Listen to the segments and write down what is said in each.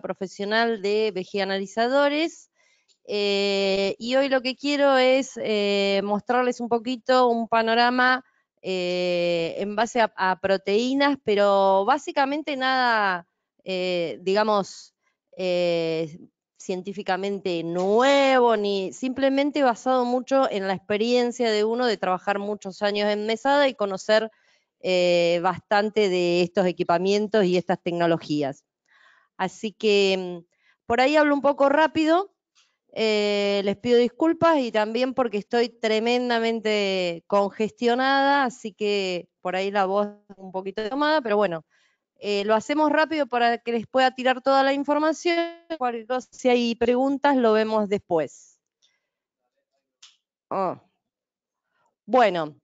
profesional de vegianalizadores Analizadores. Eh, y hoy lo que quiero es eh, mostrarles un poquito un panorama eh, en base a, proteínas, pero básicamente nada, digamos, científicamente nuevo, ni simplemente basado mucho en la experiencia de uno de trabajar muchos años en mesada y conocer bastante de estos equipamientos y estas tecnologías. Así que mm, por ahí hablo un poco rápido, eh, les pido disculpas y también porque estoy tremendamente congestionada, así que por ahí la voz un poquito tomada, pero bueno, eh, lo hacemos rápido para que les pueda tirar toda la información. si hay preguntas, lo vemos después. Oh. Bueno,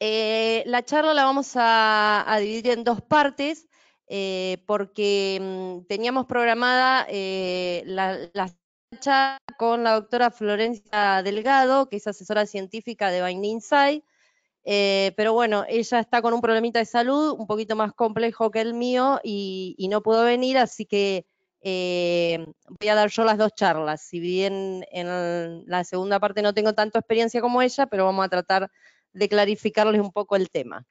eh, la charla la vamos a dividir en dos partes. Eh, porque mm, teníamos programada eh, la, charla con la doctora Florencia Delgado, que es asesora científica de Bind Insight, eh, pero bueno, ella está con un problemita de salud un poquito más complejo que el mío y, no pudo venir, así que voy a dar yo las dos charlas. Si bien en la segunda parte no tengo tanta experiencia como ella, pero vamos a tratar de clarificarles un poco el tema.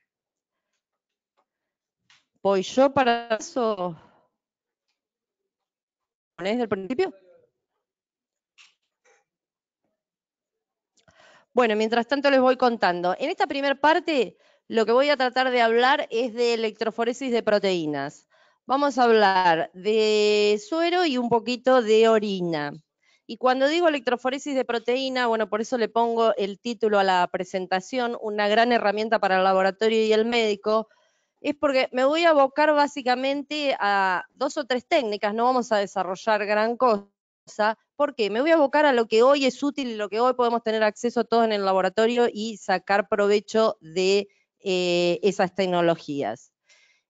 Voy yo para eso. ¿Desde el principio? Bueno, mientras tanto les voy contando. En esta primera parte lo que voy a tratar de hablar es de electroforesis de proteínas. Vamos a hablar de suero y un poquito de orina. Y cuando digo electroforesis de proteína, bueno, por eso le pongo el título a la presentación, una gran herramienta para el laboratorio y el médico, es porque me voy a abocar básicamente a dos o tres técnicas, no vamos a desarrollar gran cosa. ¿Por qué? Me voy a abocar a lo que hoy es útil y lo que hoy podemos tener acceso a todos en el laboratorio y sacar provecho de eh, esas tecnologías.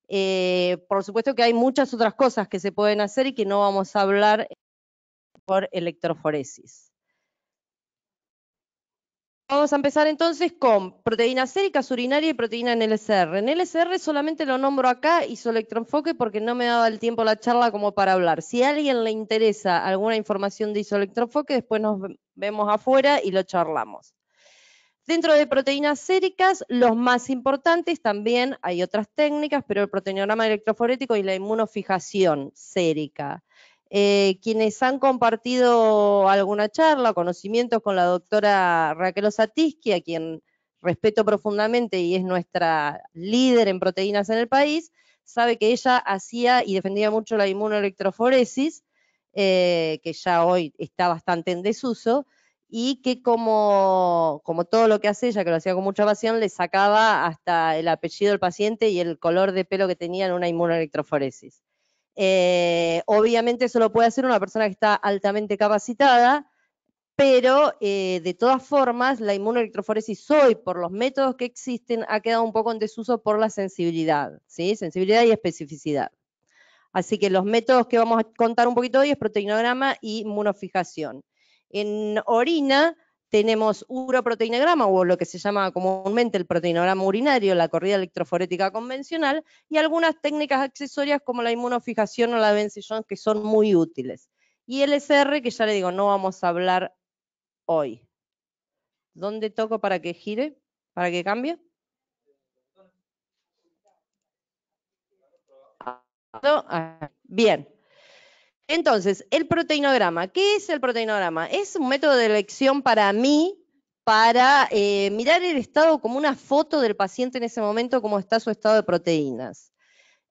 Eh, por supuesto que hay muchas otras cosas que se pueden hacer y que no vamos a hablar por electroforesis. Vamos a empezar entonces con proteínas séricas, urinaria y proteína en LSR. En LSR solamente lo nombro acá y porque no me daba el tiempo la charla como para hablar. Si a alguien le interesa alguna información de isoelectroenfoque, después nos vemos afuera y lo charlamos. Dentro de proteínas séricas, los más importantes, también hay otras técnicas, pero el proteinograma electroforético y la inmunofijación sérica. Eh, quienes han compartido alguna charla, conocimientos con la doctora Raquel Osatiski, a quien respeto profundamente y es nuestra líder en proteínas en el país, sabe que ella hacía y defendía mucho la inmunoelectroforesis, eh, que ya hoy está bastante en desuso, y que como, como todo lo que hace ella, que lo hacía con mucha pasión, le sacaba hasta el apellido del paciente y el color de pelo que tenía en una inmunoelectroforesis. Eh, obviamente eso lo puede hacer una persona que está altamente capacitada, pero eh, de todas formas la inmunoelectroforesis hoy, por los métodos que existen, ha quedado un poco en desuso por la sensibilidad, ¿sí? sensibilidad y especificidad. Así que los métodos que vamos a contar un poquito hoy es proteinograma y inmunofijación. En orina tenemos uroproteinograma, o lo que se llama comúnmente el proteinograma urinario, la corrida electroforética convencional y algunas técnicas accesorias como la inmunofijación o la benzillón que son muy útiles. Y el SR e que ya le digo, no vamos a hablar hoy. ¿Dónde toco para que gire? ¿Para que cambie? Ah, ah, bien, entonces, el proteinograma. ¿Qué es el proteinograma? Es un método de elección para mí para eh, mirar el estado como una foto del paciente en ese momento, cómo está su estado de proteínas.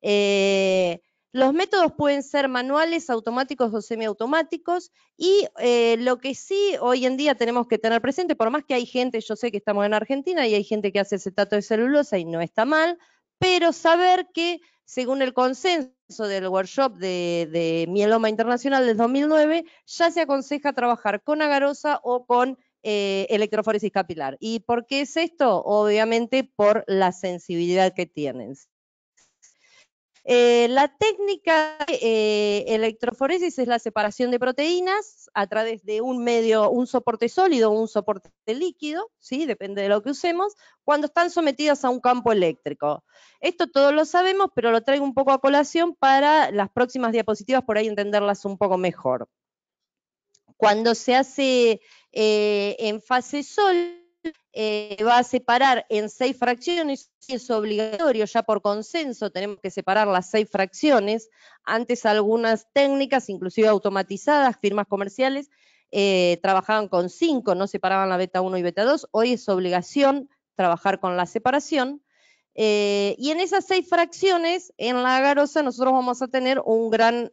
Eh, los métodos pueden ser manuales, automáticos o semiautomáticos y eh, lo que sí hoy en día tenemos que tener presente, por más que hay gente, yo sé que estamos en Argentina y hay gente que hace cetato de celulosa y no está mal, pero saber que según el consenso del workshop de, Mieloma Internacional del 2009, ya se aconseja trabajar con agarosa o con eh, electroforesis capilar. ¿Y por qué es esto? Obviamente por la sensibilidad que tienen. Eh, la técnica eh, electroforesis es la separación de proteínas a través de un medio, un soporte sólido o un soporte líquido, ¿sí? depende de lo que usemos, cuando están sometidas a un campo eléctrico. Esto todos lo sabemos, pero lo traigo un poco a colación para las próximas diapositivas, por ahí entenderlas un poco mejor. Cuando se hace eh, en fase sólida, eh, va a separar en seis fracciones, es obligatorio, ya por consenso tenemos que separar las seis fracciones, antes algunas técnicas, inclusive automatizadas, firmas comerciales, eh, trabajaban con cinco, no separaban la beta 1 y beta 2, hoy es obligación trabajar con la separación, eh, y en esas seis fracciones, en la agarosa, nosotros vamos a tener una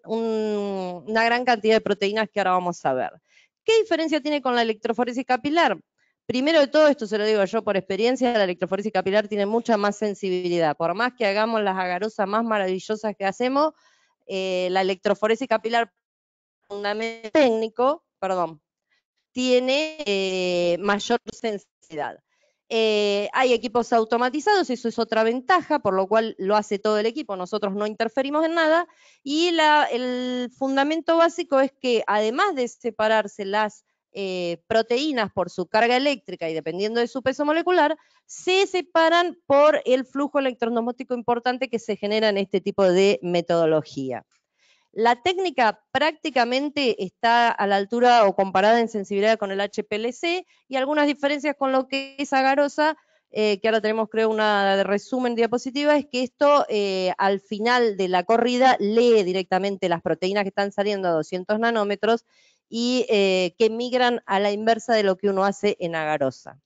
gran cantidad de proteínas que ahora vamos a ver. ¿Qué diferencia tiene con la electroforesis capilar? Primero de todo, esto se lo digo yo por experiencia, la electroforesis capilar tiene mucha más sensibilidad. Por más que hagamos las agarosas más maravillosas que hacemos, eh, la electroforesis capilar técnico, perdón, tiene eh, mayor sensibilidad. Eh, hay equipos automatizados, eso es otra ventaja, por lo cual lo hace todo el equipo, nosotros no interferimos en nada. Y el fundamento básico es que además de separarse las eh, proteínas por su carga eléctrica y dependiendo de su peso molecular, se separan por el flujo electronomótico importante que se genera en este tipo de metodología. La técnica prácticamente está a la altura o comparada en sensibilidad con el HPLC y algunas diferencias con lo que es agarosa, eh, que ahora tenemos creo una resumen diapositiva, es que esto eh, al final de la corrida lee directamente las proteínas que están saliendo a 200 nanómetros y eh, que migran a la inversa de lo que uno hace en Agarosa.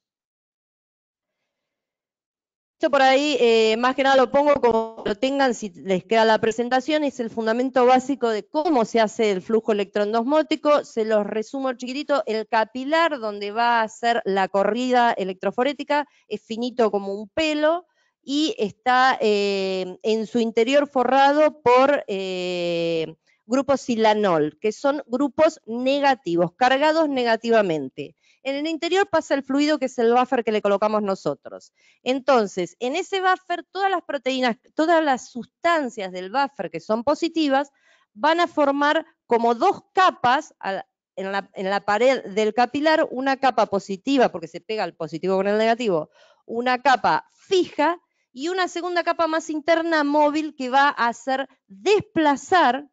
Esto por ahí, eh, más que nada lo pongo como lo tengan, si les queda la presentación, es el fundamento básico de cómo se hace el flujo electroendosmótico. Se los resumo chiquitito, el capilar donde va a ser la corrida electroforética es finito como un pelo y está eh, en su interior forrado por grupos silanol, que son grupos negativos, cargados negativamente. En el interior pasa el fluido que es el buffer que le colocamos nosotros. Entonces, en ese buffer, todas las proteínas, todas las sustancias del buffer que son positivas, van a formar como dos capas en la, en la, pared del capilar una capa positiva, porque se pega el positivo con el negativo, una capa fija y una segunda capa más interna móvil que va a hacer desplazar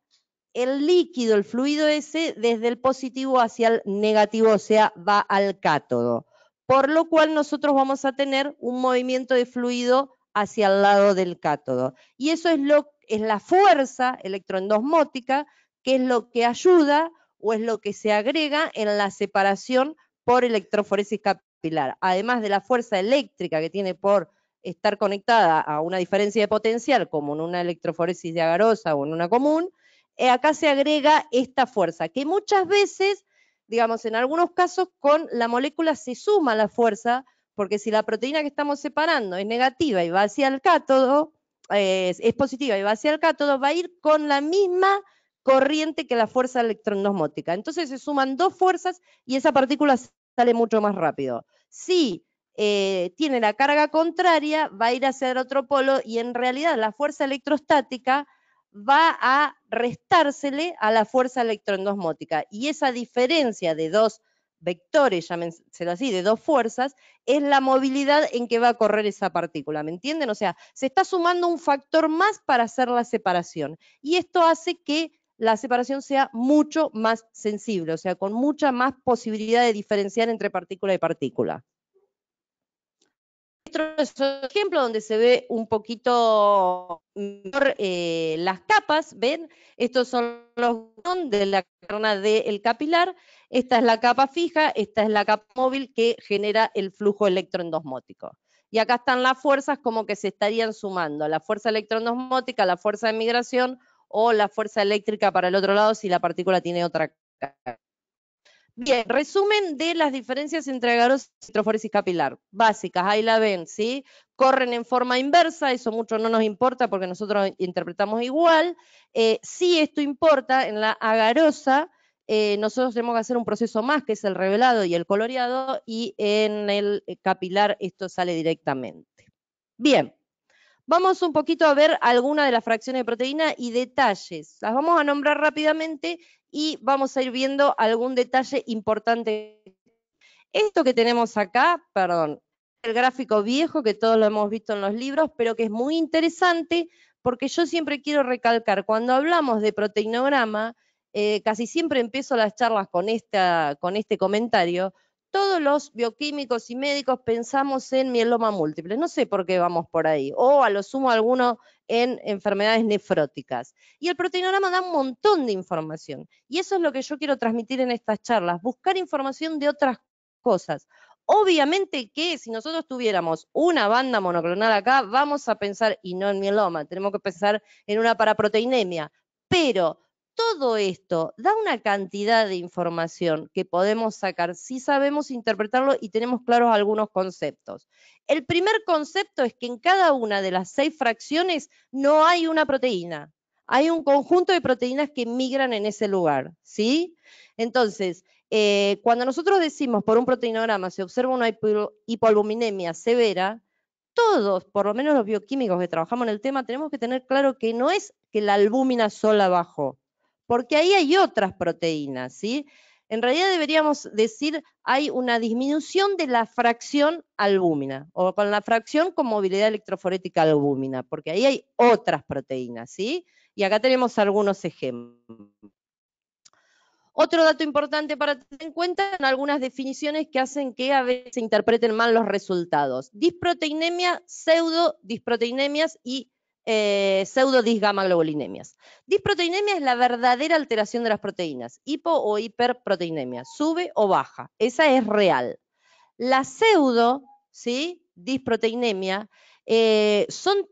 el líquido, el fluido ese, desde el positivo hacia el negativo, o sea, va al cátodo. Por lo cual nosotros vamos a tener un movimiento de fluido hacia el lado del cátodo. Y eso es, lo, es la fuerza electroendosmótica, que es lo que ayuda o es lo que se agrega en la separación por electroforesis capilar. Además de la fuerza eléctrica que tiene por estar conectada a una diferencia de potencial, como en una electroforesis de agarosa o en una común, eh, acá se agrega esta fuerza, que muchas veces, digamos, en algunos casos con la molécula se suma la fuerza, porque si la proteína que estamos separando es negativa y va hacia el cátodo, eh, es positiva y va hacia el cátodo, va a ir con la misma corriente que la fuerza electronosmótica. Entonces se suman dos fuerzas y esa partícula sale mucho más rápido. Si eh, tiene la carga contraria, va a ir hacia el otro polo y en realidad la fuerza electrostática va a restársele a la fuerza electroendosmótica. Y esa diferencia de dos vectores, llámenselo así, de dos fuerzas, es la movilidad en que va a correr esa partícula, ¿me entienden? O sea, se está sumando un factor más para hacer la separación. Y esto hace que la separación sea mucho más sensible, o sea, con mucha más posibilidad de diferenciar entre partícula y partícula es un ejemplo donde se ve un poquito mejor eh, las capas, ¿ven? Estos son los de la carna del capilar, esta es la capa fija, esta es la capa móvil que genera el flujo electroendosmótico. Y acá están las fuerzas como que se estarían sumando, la fuerza electroendosmótica, la fuerza de migración o la fuerza eléctrica para el otro lado si la partícula tiene otra carga. Bien, resumen de las diferencias entre y y capilar. Básicas, ahí la ven, ¿sí? Corren en forma inversa, eso mucho no nos importa porque nosotros interpretamos igual. Si eh, sí, esto importa en la agarosa, eh, nosotros tenemos que hacer un proceso más, que es el revelado y el coloreado, y en el eh, capilar esto sale directamente. Bien, Vamos un poquito a ver algunas de las fracciones de proteína y detalles. Las vamos a nombrar rápidamente y vamos a ir viendo algún detalle importante. Esto que tenemos acá, perdón, el gráfico viejo que todos lo hemos visto en los libros, pero que es muy interesante porque yo siempre quiero recalcar, cuando hablamos de proteinograma, eh, casi siempre empiezo las charlas con este comentario, todos los bioquímicos y médicos pensamos en mieloma múltiple. No sé por qué vamos por ahí. O a lo sumo alguno en enfermedades nefróticas. Y el proteinograma da un montón de información. Y eso es lo que yo quiero transmitir en estas charlas, buscar información de otras cosas. Obviamente que si nosotros tuviéramos una banda monoclonal acá, vamos a pensar, y no en mieloma, tenemos que pensar en una paraproteinemia, pero todo esto da una cantidad de información que podemos sacar si sabemos interpretarlo y tenemos claros algunos conceptos. El primer concepto es que en cada una de las seis fracciones no hay una proteína. Hay un conjunto de proteínas que migran en ese lugar, ¿sí? Entonces, eh, cuando nosotros decimos por un proteinograma se observa una hipoalbuminemia severa, todos, por lo menos los bioquímicos que trabajamos en el tema, tenemos que tener claro que no es que la albúmina sola bajó porque ahí hay otras proteínas, ¿sí? En realidad deberíamos decir hay una disminución de la fracción albúmina, o con la fracción con movilidad electroforética albúmina, porque ahí hay otras proteínas, ¿sí? Y acá tenemos algunos ejemplos. Otro dato importante para tener en cuenta son algunas definiciones que hacen que a veces se interpreten mal los resultados. Disproteinemia, pseudodisproteinemias y eh, globulinemias Disproteinemia es la verdadera alteración de las proteínas, hipo o hiperproteinemia, sube o baja, esa es real. La pseudo, ¿sí? Disproteinemia, eh, son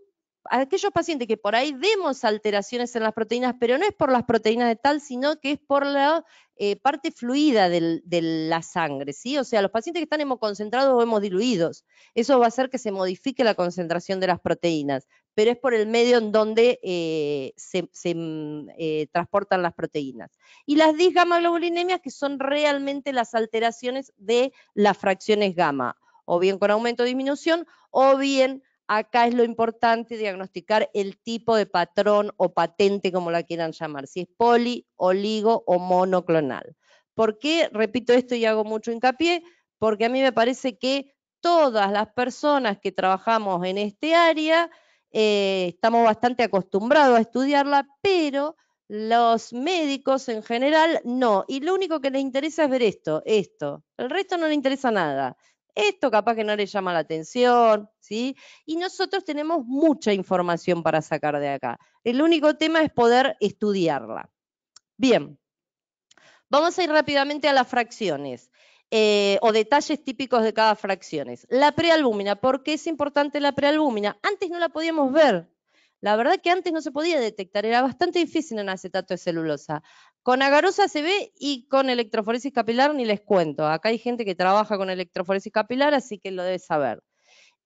aquellos pacientes que por ahí vemos alteraciones en las proteínas, pero no es por las proteínas de tal, sino que es por la eh, parte fluida de la sangre, ¿sí? O sea, los pacientes que están hemoconcentrados o hemodiluidos, eso va a hacer que se modifique la concentración de las proteínas, pero es por el medio en donde eh, se, mm, eh, transportan las proteínas. Y las disgamaglobulinemias que son realmente las alteraciones de las fracciones gamma, o bien con aumento o disminución, o bien Acá es lo importante diagnosticar el tipo de patrón o patente, como la quieran llamar, si es poli, oligo o monoclonal. ¿Por qué repito esto y hago mucho hincapié? Porque a mí me parece que todas las personas que trabajamos en este área eh, estamos bastante acostumbrados a estudiarla, pero los médicos en general no. Y lo único que les interesa es ver esto, esto. El resto no les interesa nada. Esto capaz que no le llama la atención, ¿sí? Y nosotros tenemos mucha información para sacar de acá. El único tema es poder estudiarla. Bien, vamos a ir rápidamente a las fracciones. Eh, o detalles típicos de cada fracción. La prealbúmina, ¿por qué es importante la prealbúmina? Antes no la podíamos ver. La verdad que antes no se podía detectar, era bastante difícil en acetato de celulosa. Con agarosa se ve y con electroforesis capilar ni les cuento. Acá hay gente que trabaja con electroforesis capilar, así que lo debe saber.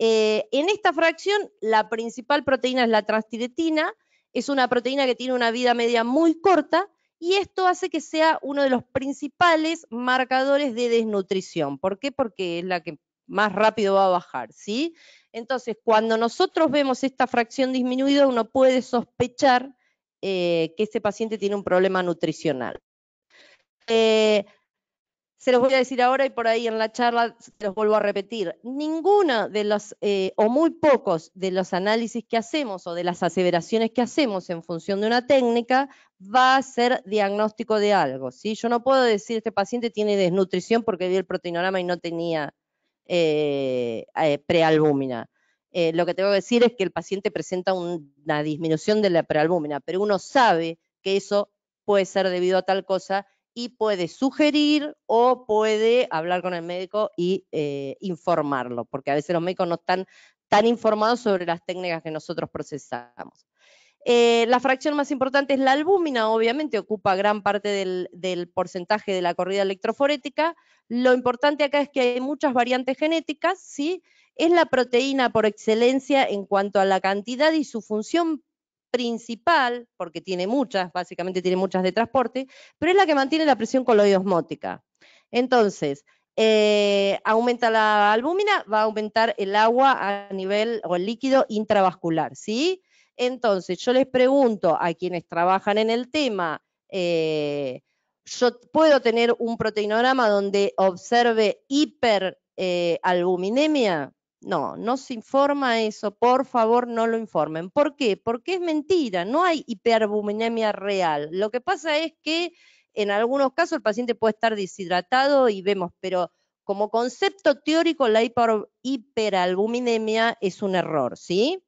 Eh, en esta fracción, la principal proteína es la transtiretina, es una proteína que tiene una vida media muy corta y esto hace que sea uno de los principales marcadores de desnutrición. ¿Por qué? Porque es la que más rápido va a bajar, ¿sí? Entonces, cuando nosotros vemos esta fracción disminuida, uno puede sospechar eh, que este paciente tiene un problema nutricional. Eh, se los voy a decir ahora y por ahí en la charla se los vuelvo a repetir. Ninguno de los, eh, o muy pocos de los análisis que hacemos o de las aseveraciones que hacemos en función de una técnica va a ser diagnóstico de algo. ¿sí? Yo no puedo decir que este paciente tiene desnutrición porque vi el proteinograma y no tenía prealbúmina. Eh, lo que tengo que decir es que el paciente presenta una disminución de la prealbúmina, pero uno sabe que eso puede ser debido a tal cosa y puede sugerir o puede hablar con el médico y eh, informarlo, porque a veces los médicos no están tan informados sobre las técnicas que nosotros procesamos. Eh, la fracción más importante es la albúmina, obviamente ocupa gran parte del, porcentaje de la corrida electroforética. Lo importante acá es que hay muchas variantes genéticas, ¿sí? Es la proteína por excelencia en cuanto a la cantidad y su función principal, porque tiene muchas, básicamente tiene muchas de transporte, pero es la que mantiene la presión coloidosmótica. Entonces, eh, aumenta la albúmina, va a aumentar el agua a nivel o el líquido intravascular, ¿sí? Entonces, yo les pregunto a quienes trabajan en el tema, eh, yo puedo tener un proteinograma donde observe hiperalbuminemia. Eh, no, no se informa eso, por favor no lo informen. ¿Por qué? Porque es mentira, no hay hiperalbuminemia real. Lo que pasa es que en algunos casos el paciente puede estar deshidratado y vemos, pero como concepto teórico la hiperalbuminemia es un error, ¿sí?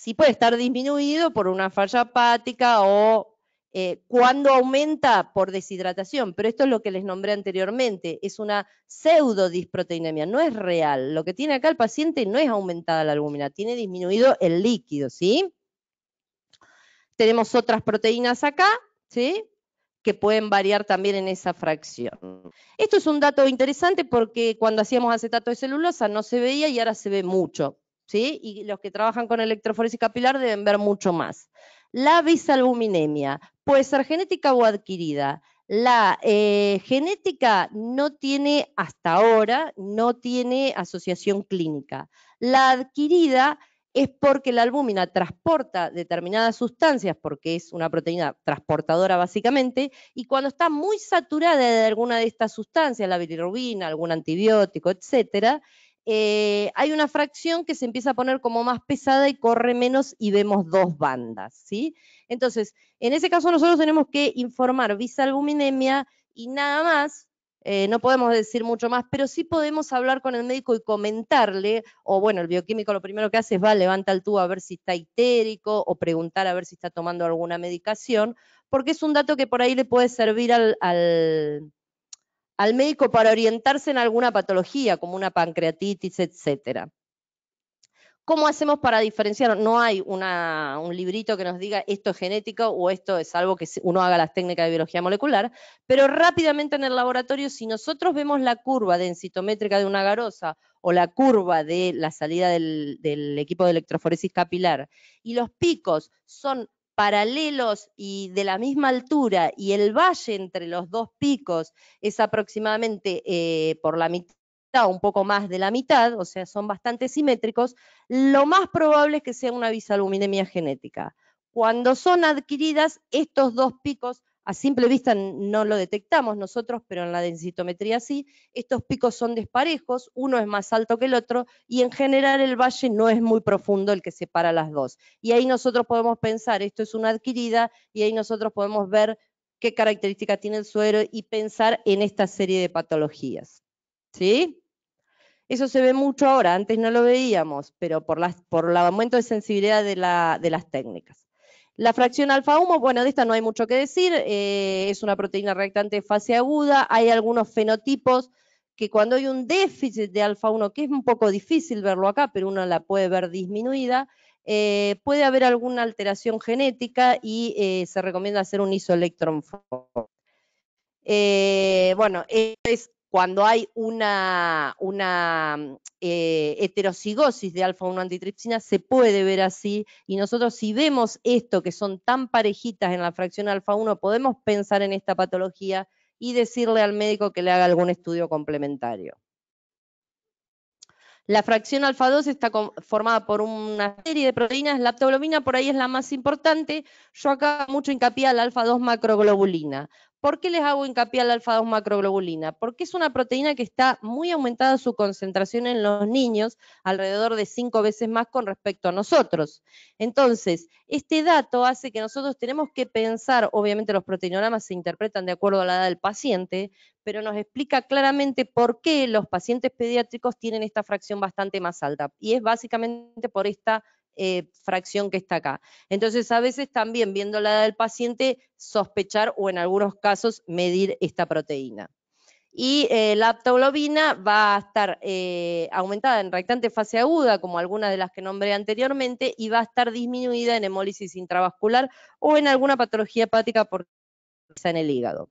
sí puede estar disminuido por una falla hepática o eh, cuando aumenta por deshidratación, pero esto es lo que les nombré anteriormente, es una pseudodisproteinemia, no es real. Lo que tiene acá el paciente no es aumentada la albúmina, tiene disminuido el líquido, ¿sí? Tenemos otras proteínas acá, ¿sí? que pueden variar también en esa fracción. Esto es un dato interesante porque cuando hacíamos acetato de celulosa no se veía y ahora se ve mucho. ¿sí? Y los que trabajan con electroforesis capilar deben ver mucho más. La bisalbuminemia puede ser genética o adquirida. La eh, genética no tiene, hasta ahora, no tiene asociación clínica. La adquirida es porque la albúmina transporta determinadas sustancias, porque es una proteína transportadora básicamente, y cuando está muy saturada de alguna de estas sustancias, la bilirrubina, algún antibiótico, etcétera, eh, hay una fracción que se empieza a poner como más pesada y corre menos y vemos dos bandas, ¿sí? Entonces, en ese caso nosotros tenemos que informar visalbuminemia, y nada más, eh, no podemos decir mucho más, pero sí podemos hablar con el médico y comentarle, o bueno, el bioquímico lo primero que hace es va, levanta el tubo a ver si está itérico, o preguntar a ver si está tomando alguna medicación, porque es un dato que por ahí le puede servir al al médico para orientarse en alguna patología, como una pancreatitis, etcétera. ¿Cómo hacemos para diferenciar? No hay un librito que nos diga esto es genético o esto es algo que uno haga las técnicas de biología molecular, pero rápidamente en el laboratorio, si nosotros vemos la curva densitométrica de una garosa o la curva de la salida del equipo de electroforesis capilar y los picos son paralelos y de la misma altura y el valle entre los dos picos es aproximadamente eh, por la mitad un poco más de la mitad, o sea, son bastante simétricos, lo más probable es que sea una bisaluminemia genética. Cuando son adquiridas, estos dos picos a simple vista no lo detectamos nosotros, pero en la densitometría sí, estos picos son desparejos, uno es más alto que el otro y en general el valle no es muy profundo el que separa las dos. Y ahí nosotros podemos pensar, esto es una adquirida y ahí nosotros podemos ver qué características tiene el suero y pensar en esta serie de patologías. ¿Sí? Eso se ve mucho ahora, antes no lo veíamos, pero por, por el aumento de sensibilidad de las técnicas. La fracción alfa 1 bueno, de esta no hay mucho que decir, eh, es una proteína reactante de fase aguda, hay algunos fenotipos que cuando hay un déficit de alfa 1, que es un poco difícil verlo acá, pero uno la puede ver disminuida, eh, puede haber alguna alteración genética y eh, se recomienda hacer un isoelectron. bueno, es cuando hay una, mm, eh, heterocigosis de alfa-1 antitripsina, se puede ver así. Y nosotros si vemos esto, que son tan parejitas en la fracción alfa-1, podemos pensar en esta patología y decirle al médico que le haga algún estudio complementario. La fracción alfa-2 está formada por una serie de proteínas, la aptoglobina por ahí es la más importante, yo acá mucho hincapié a la alfa-2 macroglobulina. ¿Por qué les hago hincapié al alfa-2 macroglobulina? Porque es una proteína que está muy aumentada su concentración en los niños, alrededor de cinco veces más con respecto a nosotros. Entonces, este dato hace que nosotros tenemos que pensar, obviamente los proteinogramas se interpretan de acuerdo a la edad del paciente, pero nos explica claramente por qué los pacientes pediátricos tienen esta fracción bastante más alta. Y es básicamente por esta eh, fracción que está acá. Entonces, a veces también viendo la edad del paciente, sospechar o en algunos casos medir esta proteína. Y eh, la aptoglobina va a estar eh, aumentada en reactante fase aguda, como algunas de las que nombré anteriormente, y va a estar disminuida en hemólisis intravascular o en alguna patología hepática por en el hígado.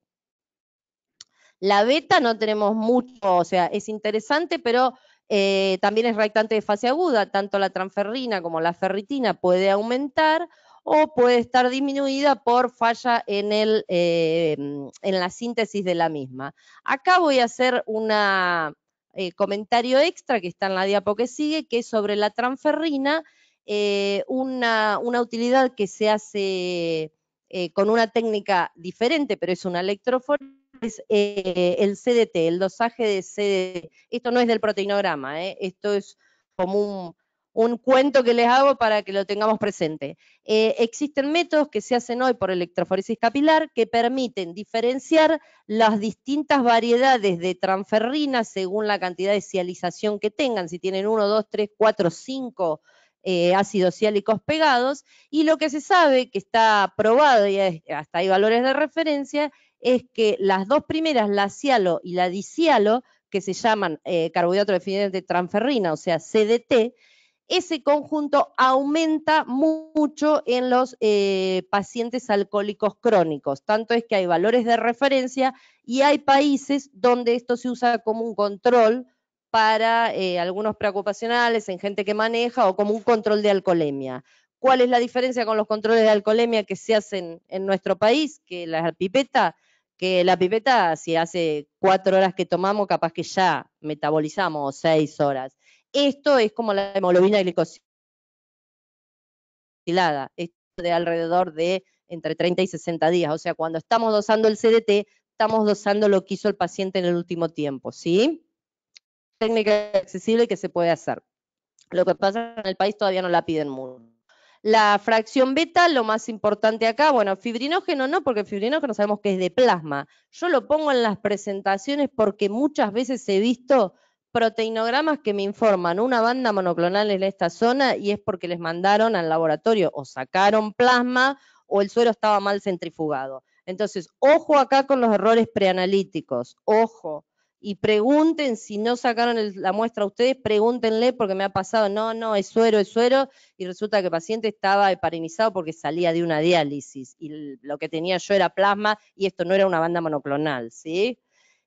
La beta no tenemos mucho, o sea, es interesante, pero eh, también es reactante de fase aguda, tanto la transferrina como la ferritina puede aumentar o puede estar disminuida por falla en, el, eh, en la síntesis de la misma. Acá voy a hacer un eh, comentario extra que está en la diapo que sigue, que es sobre la transferrina, una, utilidad que se hace con una técnica diferente, pero es una electroforina es eh, el CDT, el dosaje de CDT. Esto no es del proteinograma, ¿eh? esto es como un, cuento que les hago para que lo tengamos presente. Eh, existen métodos que se hacen hoy por electroforesis capilar que permiten diferenciar las distintas variedades de transferrina según la cantidad de cialización que tengan, si tienen 1, 2, 3, 4, 5 ácidos ciálicos pegados, y lo que se sabe, que está probado y hasta hay valores de referencia, es que las dos primeras, la cialo y la dicialo, que se llaman eh, carbohidrato deficiente transferrina, o sea, CDT, ese conjunto aumenta mucho en los eh, pacientes alcohólicos crónicos. Tanto es que hay valores de referencia y hay países donde esto se usa como un control para eh, algunos preocupacionales, en gente que maneja o como un control de alcoholemia. ¿Cuál es la diferencia con los controles de alcoholemia que se hacen en nuestro país? Que la pipeta que la pipeta, si hace cuatro horas que tomamos, capaz que ya metabolizamos seis horas. Esto es como la hemoglobina glicosilada, esto de alrededor de entre 30 y 60 días. O sea, cuando estamos dosando el CDT, estamos dosando lo que hizo el paciente en el último tiempo, ¿sí? Técnica accesible que se puede hacer. Lo que pasa en el país todavía no la piden mucho. La fracción beta, lo más importante acá, bueno, fibrinógeno no, porque fibrinógeno sabemos que es de plasma. Yo lo pongo en las presentaciones porque muchas veces he visto proteinogramas que me informan una banda monoclonal en esta zona y es porque les mandaron al laboratorio o sacaron plasma o el suero estaba mal centrifugado. Entonces, ojo acá con los errores preanalíticos, ojo y pregunten, si no sacaron la muestra a ustedes, pregúntenle porque me ha pasado, no, no, es suero, es suero, y resulta que el paciente estaba heparinizado porque salía de una diálisis y lo que tenía yo era plasma y esto no era una banda monoclonal, ¿sí?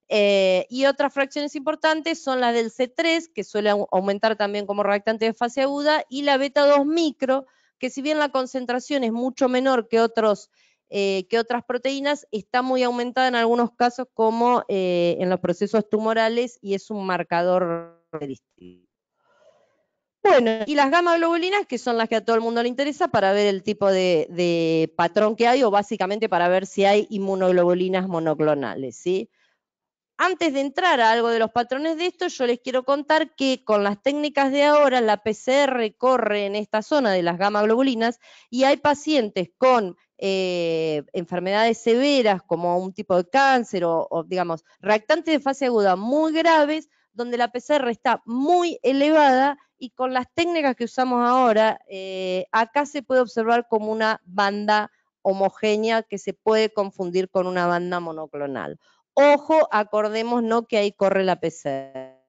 Eh, y otras fracciones importantes son las del C3, que suele aumentar también como reactante de fase aguda, y la beta 2 micro, que si bien la concentración es mucho menor que otros eh, que otras proteínas, está muy aumentada en algunos casos como eh, en los procesos tumorales y es un marcador distinto. Bueno, y las gamma globulinas, que son las que a todo el mundo le interesa para ver el tipo de, patrón que hay o básicamente para ver si hay inmunoglobulinas monoclonales, ¿sí? Antes de entrar a algo de los patrones de esto, yo les quiero contar que con las técnicas de ahora, la PCR corre en esta zona de las gamma globulinas y hay pacientes con eh, enfermedades severas como un tipo de cáncer o, digamos, reactantes de fase aguda muy graves, donde la PCR está muy elevada y con las técnicas que usamos ahora, eh, acá se puede observar como una banda homogénea que se puede confundir con una banda monoclonal. Ojo, acordemos ¿no? que ahí corre la PCR.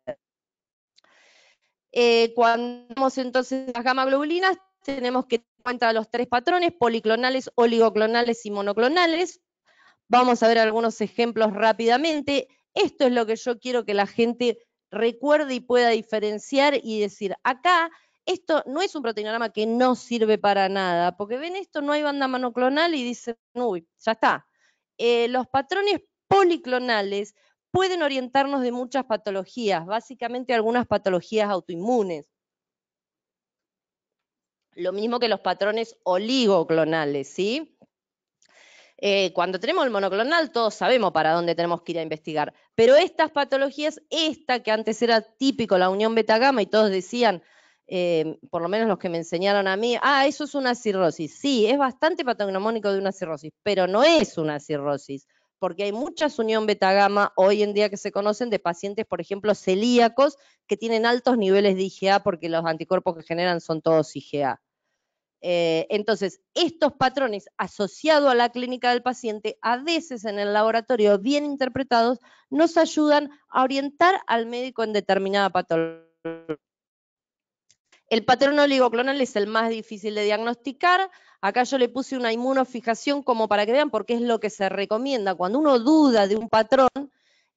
Eh, cuando vemos entonces las gamma globulinas, tenemos que tener en cuenta los tres patrones, policlonales, oligoclonales y monoclonales. Vamos a ver algunos ejemplos rápidamente. Esto es lo que yo quiero que la gente recuerde y pueda diferenciar y decir, acá esto no es un proteinograma que no sirve para nada, porque ven esto, no hay banda monoclonal y dicen, uy, ya está. Eh, los patrones policlonales pueden orientarnos de muchas patologías, básicamente algunas patologías autoinmunes. Lo mismo que los patrones oligoclonales, ¿sí? Eh, cuando tenemos el monoclonal, todos sabemos para dónde tenemos que ir a investigar. Pero estas patologías, esta que antes era típico, la unión beta gamma y todos decían, eh, por lo menos los que me enseñaron a mí, ah, eso es una cirrosis. Sí, es bastante patognomónico de una cirrosis, pero no es una cirrosis porque hay muchas unión beta gamma hoy en día que se conocen de pacientes, por ejemplo, celíacos, que tienen altos niveles de IgA porque los anticuerpos que generan son todos IgA. Eh, entonces, estos patrones asociados a la clínica del paciente, a veces en el laboratorio bien interpretados, nos ayudan a orientar al médico en determinada patología. El patrón oligoclonal es el más difícil de diagnosticar. Acá yo le puse una inmunofijación como para que vean, porque es lo que se recomienda. Cuando uno duda de un patrón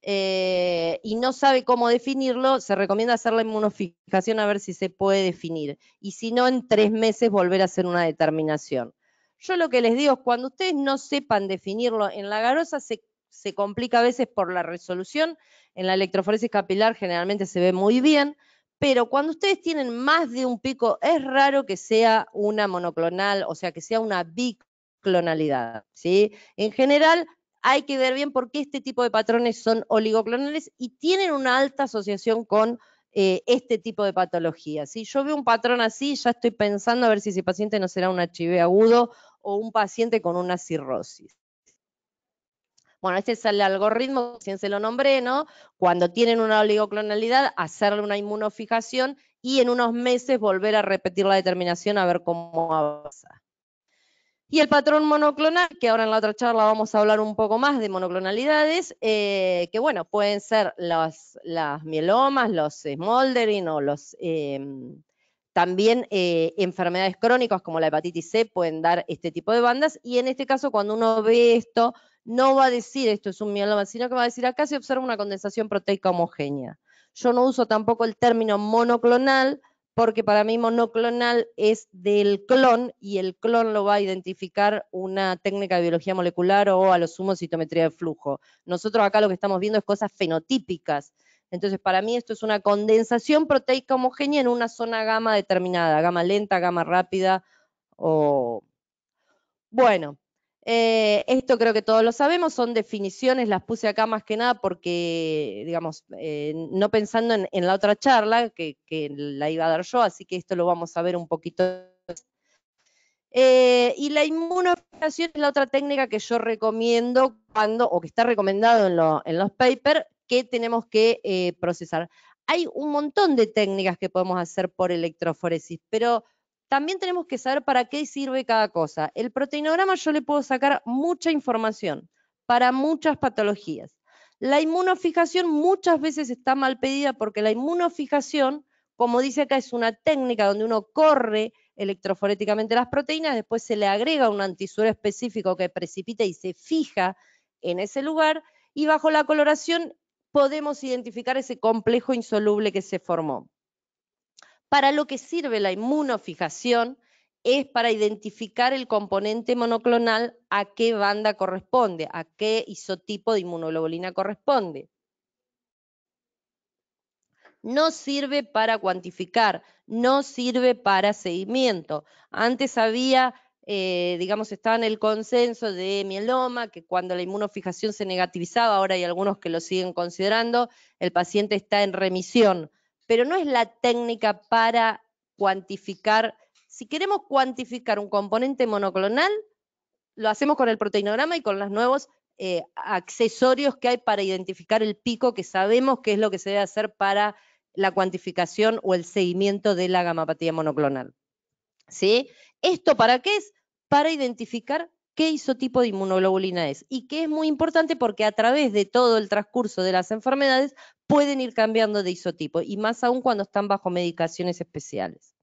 eh, y no sabe cómo definirlo, se recomienda hacer la inmunofijación a ver si se puede definir. Y si no, en tres meses volver a hacer una determinación. Yo lo que les digo es, cuando ustedes no sepan definirlo en la garosa, se, se complica a veces por la resolución. En la electroforesis capilar generalmente se ve muy bien, pero cuando ustedes tienen más de un pico, es raro que sea una monoclonal, o sea, que sea una biclonalidad, ¿sí? En general, hay que ver bien por qué este tipo de patrones son oligoclonales y tienen una alta asociación con eh, este tipo de patologías. Si ¿sí? yo veo un patrón así, ya estoy pensando a ver si ese paciente no será un HIV agudo o un paciente con una cirrosis. Bueno, este es el algoritmo, recién se lo nombré, ¿no? Cuando tienen una oligoclonalidad, hacerle una inmunofijación y en unos meses volver a repetir la determinación a ver cómo avanza. Y el patrón monoclonal, que ahora en la otra charla vamos a hablar un poco más de monoclonalidades, eh, que bueno, pueden ser las, mielomas, los smoldering o los... Eh, también eh, enfermedades crónicas como la hepatitis C pueden dar este tipo de bandas y en este caso cuando uno ve esto no va a decir esto es un mieloma, sino que va a decir acá se observa una condensación proteica homogénea. Yo no uso tampoco el término monoclonal porque para mí monoclonal es del clon y el clon lo va a identificar una técnica de biología molecular o a lo sumo citometría de flujo. Nosotros acá lo que estamos viendo es cosas fenotípicas. Entonces, para mí esto es una condensación proteica homogénea en una zona gama determinada, gama lenta, gama rápida o... Bueno, eh, esto creo que todos lo sabemos, son definiciones, las puse acá más que nada porque, digamos, eh, no pensando en, la otra charla que, la iba a dar yo, así que esto lo vamos a ver un poquito. Eh, y la inmunofijación es la otra técnica que yo recomiendo cuando, o que está recomendado en, en los papers, que tenemos que procesar. Hay un montón de técnicas que podemos hacer por electroforesis, pero también tenemos que saber para qué sirve cada cosa. El proteinograma yo le puedo sacar mucha información para muchas patologías. La inmunofijación muchas veces está mal pedida porque la inmunofijación, como dice acá, es una técnica donde uno corre electroforéticamente las proteínas, después se le agrega un antisuero específico que precipita y se fija en ese lugar, y bajo la coloración podemos identificar ese complejo insoluble que se formó. Para lo que sirve la inmunofijación es para identificar el componente monoclonal a qué banda corresponde, a qué isotipo de inmunoglobulina corresponde. No sirve para cuantificar, no sirve para seguimiento. Antes había eh, digamos, estaba en el consenso de mieloma, que cuando la inmunofijación se negativizaba, ahora hay algunos que lo siguen considerando, el paciente está en remisión pero no es la técnica para cuantificar. Si queremos cuantificar un componente monoclonal, lo hacemos con el proteinograma y con los nuevos eh, accesorios que hay para identificar el pico, que sabemos que es lo que se debe hacer para la cuantificación o el seguimiento de la gamapatía monoclonal. ¿Sí? ¿Esto para qué es? Para identificar qué isotipo de inmunoglobulina es. Y que es muy importante porque a través de todo el transcurso de las enfermedades pueden ir cambiando de isotipo y más aún cuando están bajo medicaciones especiales.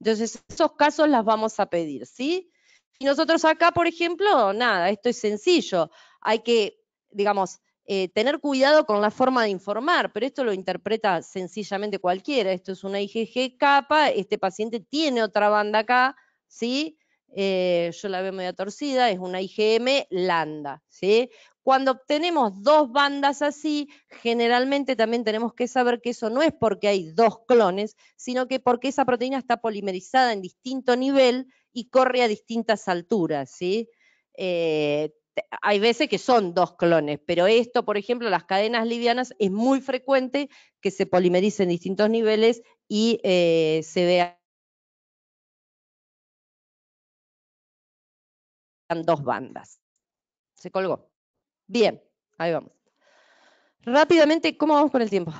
Entonces, esos casos las vamos a pedir, ¿sí? Y nosotros acá, por ejemplo, nada, esto es sencillo. Hay que, digamos, eh, tener cuidado con la forma de informar, pero esto lo interpreta sencillamente cualquiera. Esto es una IgG capa, este paciente tiene otra banda acá, ¿sí? Eh, yo la veo media torcida, es una IgM lambda, ¿sí? Cuando obtenemos dos bandas así, generalmente también tenemos que saber que eso no es porque hay dos clones, sino que porque esa proteína está polimerizada en distinto nivel y corre a distintas alturas. ¿sí? Eh, hay veces que son dos clones, pero esto, por ejemplo, las cadenas livianas, es muy frecuente que se polimericen en distintos niveles y eh, se vean dos bandas. Se colgó. Bien, ahí vamos. Rápidamente, ¿cómo vamos con el tiempo?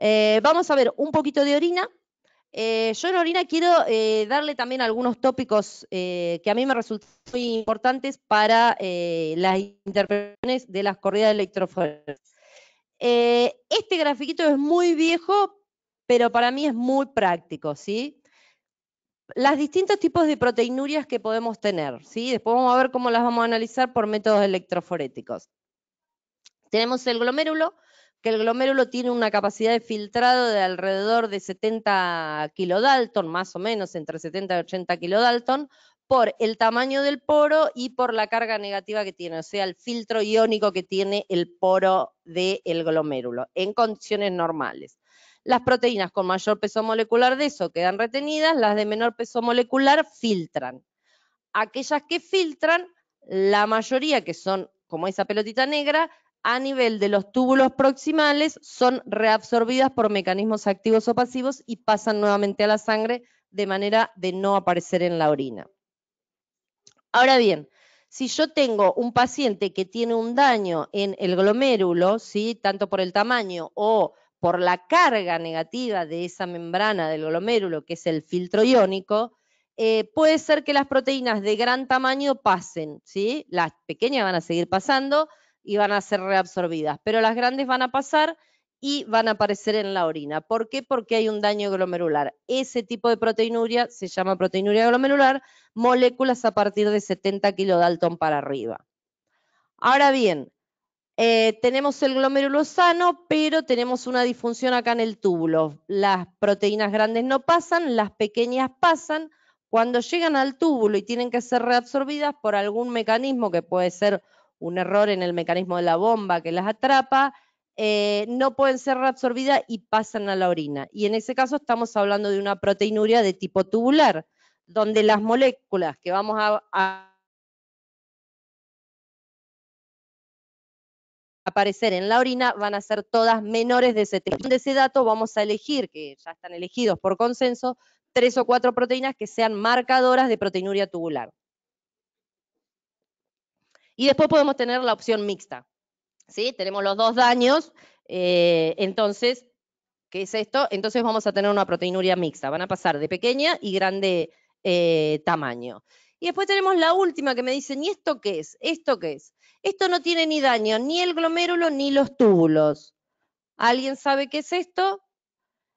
Eh, vamos a ver un poquito de orina. Eh, yo en orina quiero eh, darle también algunos tópicos que a mí me resultan muy importantes para las intervenciones de las corridas electroforesis. este grafiquito es muy viejo, pero para mí es muy práctico, ¿sí? las distintos tipos de proteinurias que podemos tener, ¿sí? Después vamos a ver cómo las vamos a analizar por métodos electroforéticos. Tenemos el glomérulo, que el glomérulo tiene una capacidad de filtrado de alrededor de 70 kilodalton, más o menos entre 70 y 80 kilodalton, por el tamaño del poro y por la carga negativa que tiene, o sea, el filtro iónico que tiene el poro del el glomérulo en condiciones normales. Las proteínas con mayor peso molecular de eso quedan retenidas, las de menor peso molecular filtran. Aquellas que filtran, la mayoría que son como esa pelotita negra, a nivel de los túbulos proximales son reabsorbidas por mecanismos activos o pasivos y pasan nuevamente a la sangre de manera de no aparecer en la orina. Ahora bien, si yo tengo un paciente que tiene un daño en el glomérulo, ¿sí? tanto por el tamaño o por la carga negativa de esa membrana del glomérulo, que es el filtro iónico, eh, puede ser que las proteínas de gran tamaño pasen, ¿sí? Las pequeñas van a seguir pasando y van a ser reabsorbidas, pero las grandes van a pasar y van a aparecer en la orina. ¿Por qué? Porque hay un daño glomerular. Ese tipo de proteinuria se llama proteinuria glomerular, moléculas a partir de 70 kilodalton para arriba. Ahora bien, eh, tenemos el glomérulo sano, pero tenemos una disfunción acá en el túbulo. Las proteínas grandes no pasan, las pequeñas pasan. Cuando llegan al túbulo y tienen que ser reabsorbidas por algún mecanismo, que puede ser un error en el mecanismo de la bomba que las atrapa, eh, no pueden ser reabsorbidas y pasan a la orina. Y en ese caso estamos hablando de una proteinuria de tipo tubular, donde las moléculas que vamos a aparecer en la orina van a ser todas menores de ese De ese dato vamos a elegir, que ya están elegidos por consenso, tres o cuatro proteínas que sean marcadoras de proteinuria tubular. Y después podemos tener la opción mixta. Tenemos los dos daños, eh, entonces, ¿qué es esto? Entonces vamos a tener una proteinuria mixta, van a pasar de pequeña y grande eh, tamaño. Y después tenemos la última que me dicen, ¿y esto qué es? ¿Esto qué es? Esto no tiene ni daño, ni el glomérulo, ni los túbulos. ¿Alguien sabe qué es esto?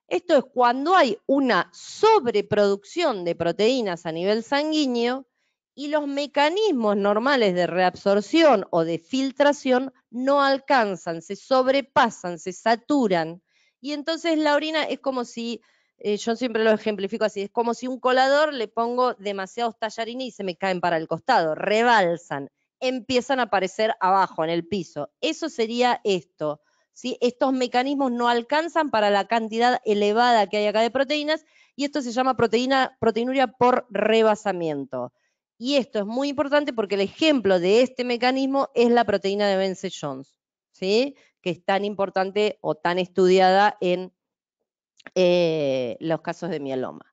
Esto es cuando hay una sobreproducción de proteínas a nivel sanguíneo y los mecanismos normales de reabsorción o de filtración no alcanzan, se sobrepasan, se saturan. Y entonces la orina es como si eh, yo siempre lo ejemplifico así, es como si un colador le pongo demasiados tallarines y se me caen para el costado, rebalsan, empiezan a aparecer abajo, en el piso. Eso sería esto. Estos mecanismos no alcanzan para la cantidad elevada que hay acá de proteínas y esto se llama proteína, proteinuria por rebasamiento. Y esto es muy importante porque el ejemplo de este mecanismo es la proteína de vence jones ¿sí? que es tan importante o tan estudiada en eh, los casos de mieloma.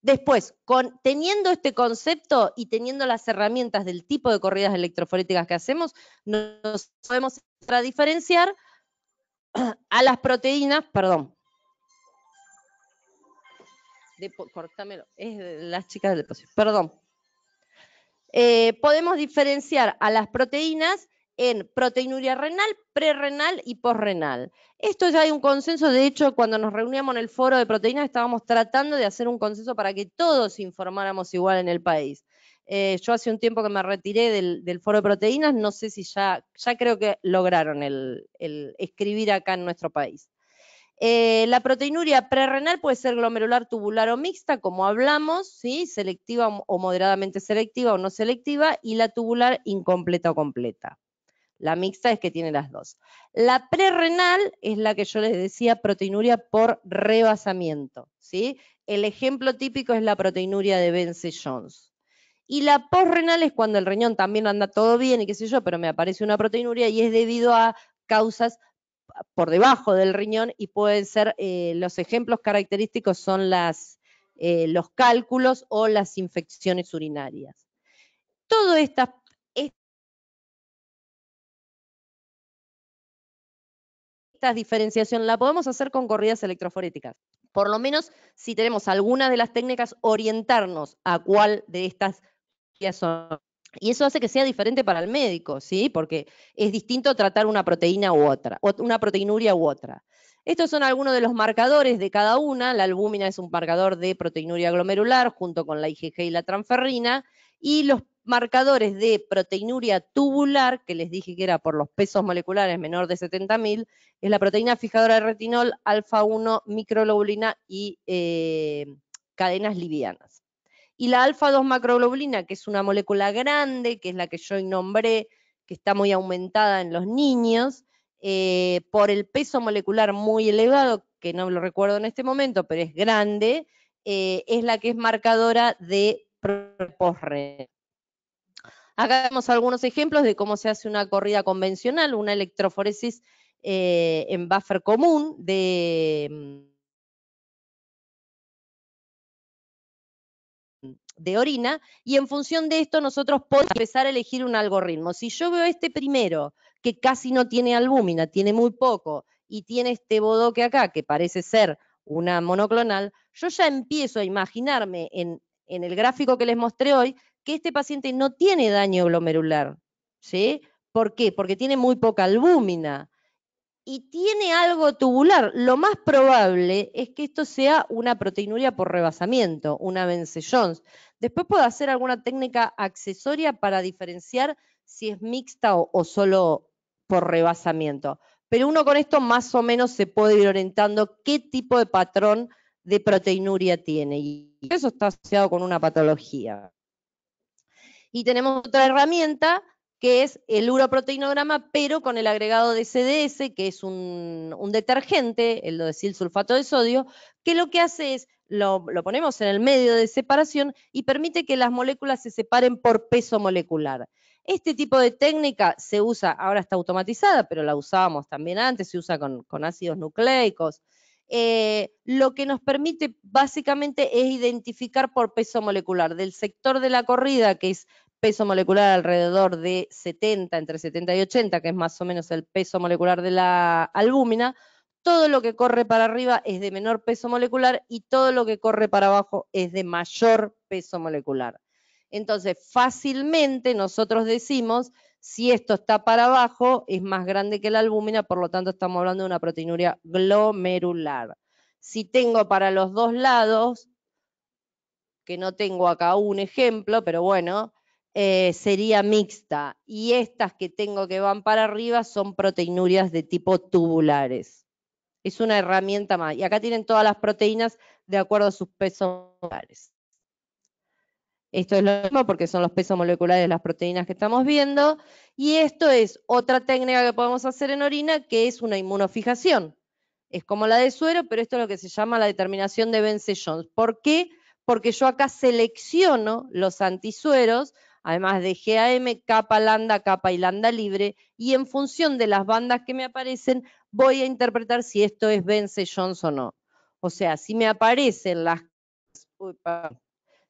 Después, teniendo este concepto y teniendo las herramientas del tipo de corridas electroforéticas que hacemos, nos podemos diferenciar a las proteínas, perdón. cortámelo, es de las chicas del depósito, perdón. Eh, podemos diferenciar a las proteínas en proteinuria renal, prerrenal y posrenal. Esto ya hay un consenso, de hecho, cuando nos reuníamos en el foro de proteínas estábamos tratando de hacer un consenso para que todos informáramos igual en el país. Eh, yo hace un tiempo que me retiré del, foro de proteínas, no sé si ya, creo que lograron el, escribir acá en nuestro país. Eh, la proteinuria prerrenal puede ser glomerular, tubular o mixta, como hablamos, selectiva o moderadamente selectiva o no selectiva, y la tubular incompleta o completa. La mixta es que tiene las dos. La prerrenal es la que yo les decía, proteinuria por rebasamiento. ¿sí? El ejemplo típico es la proteinuria de Bence Jones. Y la posrenal es cuando el riñón también anda todo bien y qué sé yo, pero me aparece una proteinuria y es debido a causas por debajo del riñón y pueden ser, eh, los ejemplos característicos son eh, los cálculos o las infecciones urinarias. Todas estas esta diferenciación la podemos hacer con corridas electroforéticas. Por lo menos, si tenemos alguna de las técnicas, orientarnos a cuál de estas son. Y eso hace que sea diferente para el médico, ¿sí? Porque es distinto tratar una proteína u otra, una proteinuria u otra. Estos son algunos de los marcadores de cada una. La albúmina es un marcador de proteinuria glomerular junto con la IgG y la transferrina. Y los marcadores de proteinuria tubular, que les dije que era por los pesos moleculares menor de 70.000, es la proteína fijadora de retinol, alfa-1 microglobulina y eh, cadenas livianas. Y la alfa-2 macroglobulina, que es una molécula grande, que es la que yo nombré, que está muy aumentada en los niños, eh, por el peso molecular muy elevado, que no lo recuerdo en este momento, pero es grande, eh, es la que es marcadora de Acá vemos algunos ejemplos de cómo se hace una corrida convencional, una electroforesis eh, en buffer común mm, de, orina y en función de esto nosotros podemos empezar a elegir un algoritmo. Si yo veo este primero, que casi no tiene albúmina, tiene muy poco, y tiene este bodoque acá, que parece ser una monoclonal, yo ya empiezo a imaginarme en el gráfico que les mostré hoy que este paciente no tiene daño glomerular, ¿sí? ¿Por qué? Porque tiene muy poca albúmina y tiene algo tubular. Lo más probable es que esto sea una proteinuria por rebasamiento, una Vence-Jones. Después puedo hacer alguna técnica accesoria para diferenciar si es mixta o, o, solo por rebasamiento. Pero uno con esto más o menos se puede ir orientando qué tipo de patrón de proteinuria tiene. Y eso está asociado con una patología. Y tenemos otra herramienta que es el uroproteinograma, pero con el agregado de CDS, que es un, detergente, el decir, sulfato de sodio, que lo que hace es, lo, lo, ponemos en el medio de separación y permite que las moléculas se separen por peso molecular. Este tipo de técnica se usa, ahora está automatizada, pero la usábamos también antes, se usa con ácidos nucleicos, eh, lo que nos permite básicamente es identificar por peso molecular del sector de la corrida, que es peso molecular alrededor de 70, entre 70 y 80, que es más o menos el peso molecular de la albúmina, todo lo que corre para arriba es de menor peso molecular y todo lo que corre para abajo es de mayor peso molecular. Entonces, fácilmente nosotros decimos si esto está para abajo, es más grande que la albúmina, por lo tanto estamos hablando de una proteinuria glomerular. Si tengo para los dos lados, que no tengo acá un ejemplo, pero bueno, eh, sería mixta. Y estas que tengo que van para arriba son proteinurias de tipo tubulares. Es una herramienta más. Y acá tienen todas las proteínas de acuerdo a sus pesos esto es lo mismo porque son los pesos moleculares de las proteínas que estamos viendo. Y esto es otra técnica que podemos hacer en orina, que es una inmunofijación. Es como la de suero, pero esto es lo que se llama la determinación de Benzellons, jones ¿Por qué? Porque yo acá selecciono los antisueros, además de GAM, capa lambda, capa y lambda libre, y en función de las bandas que me aparecen, voy a interpretar si esto es Benzellons jones o no. O sea, si me aparecen las...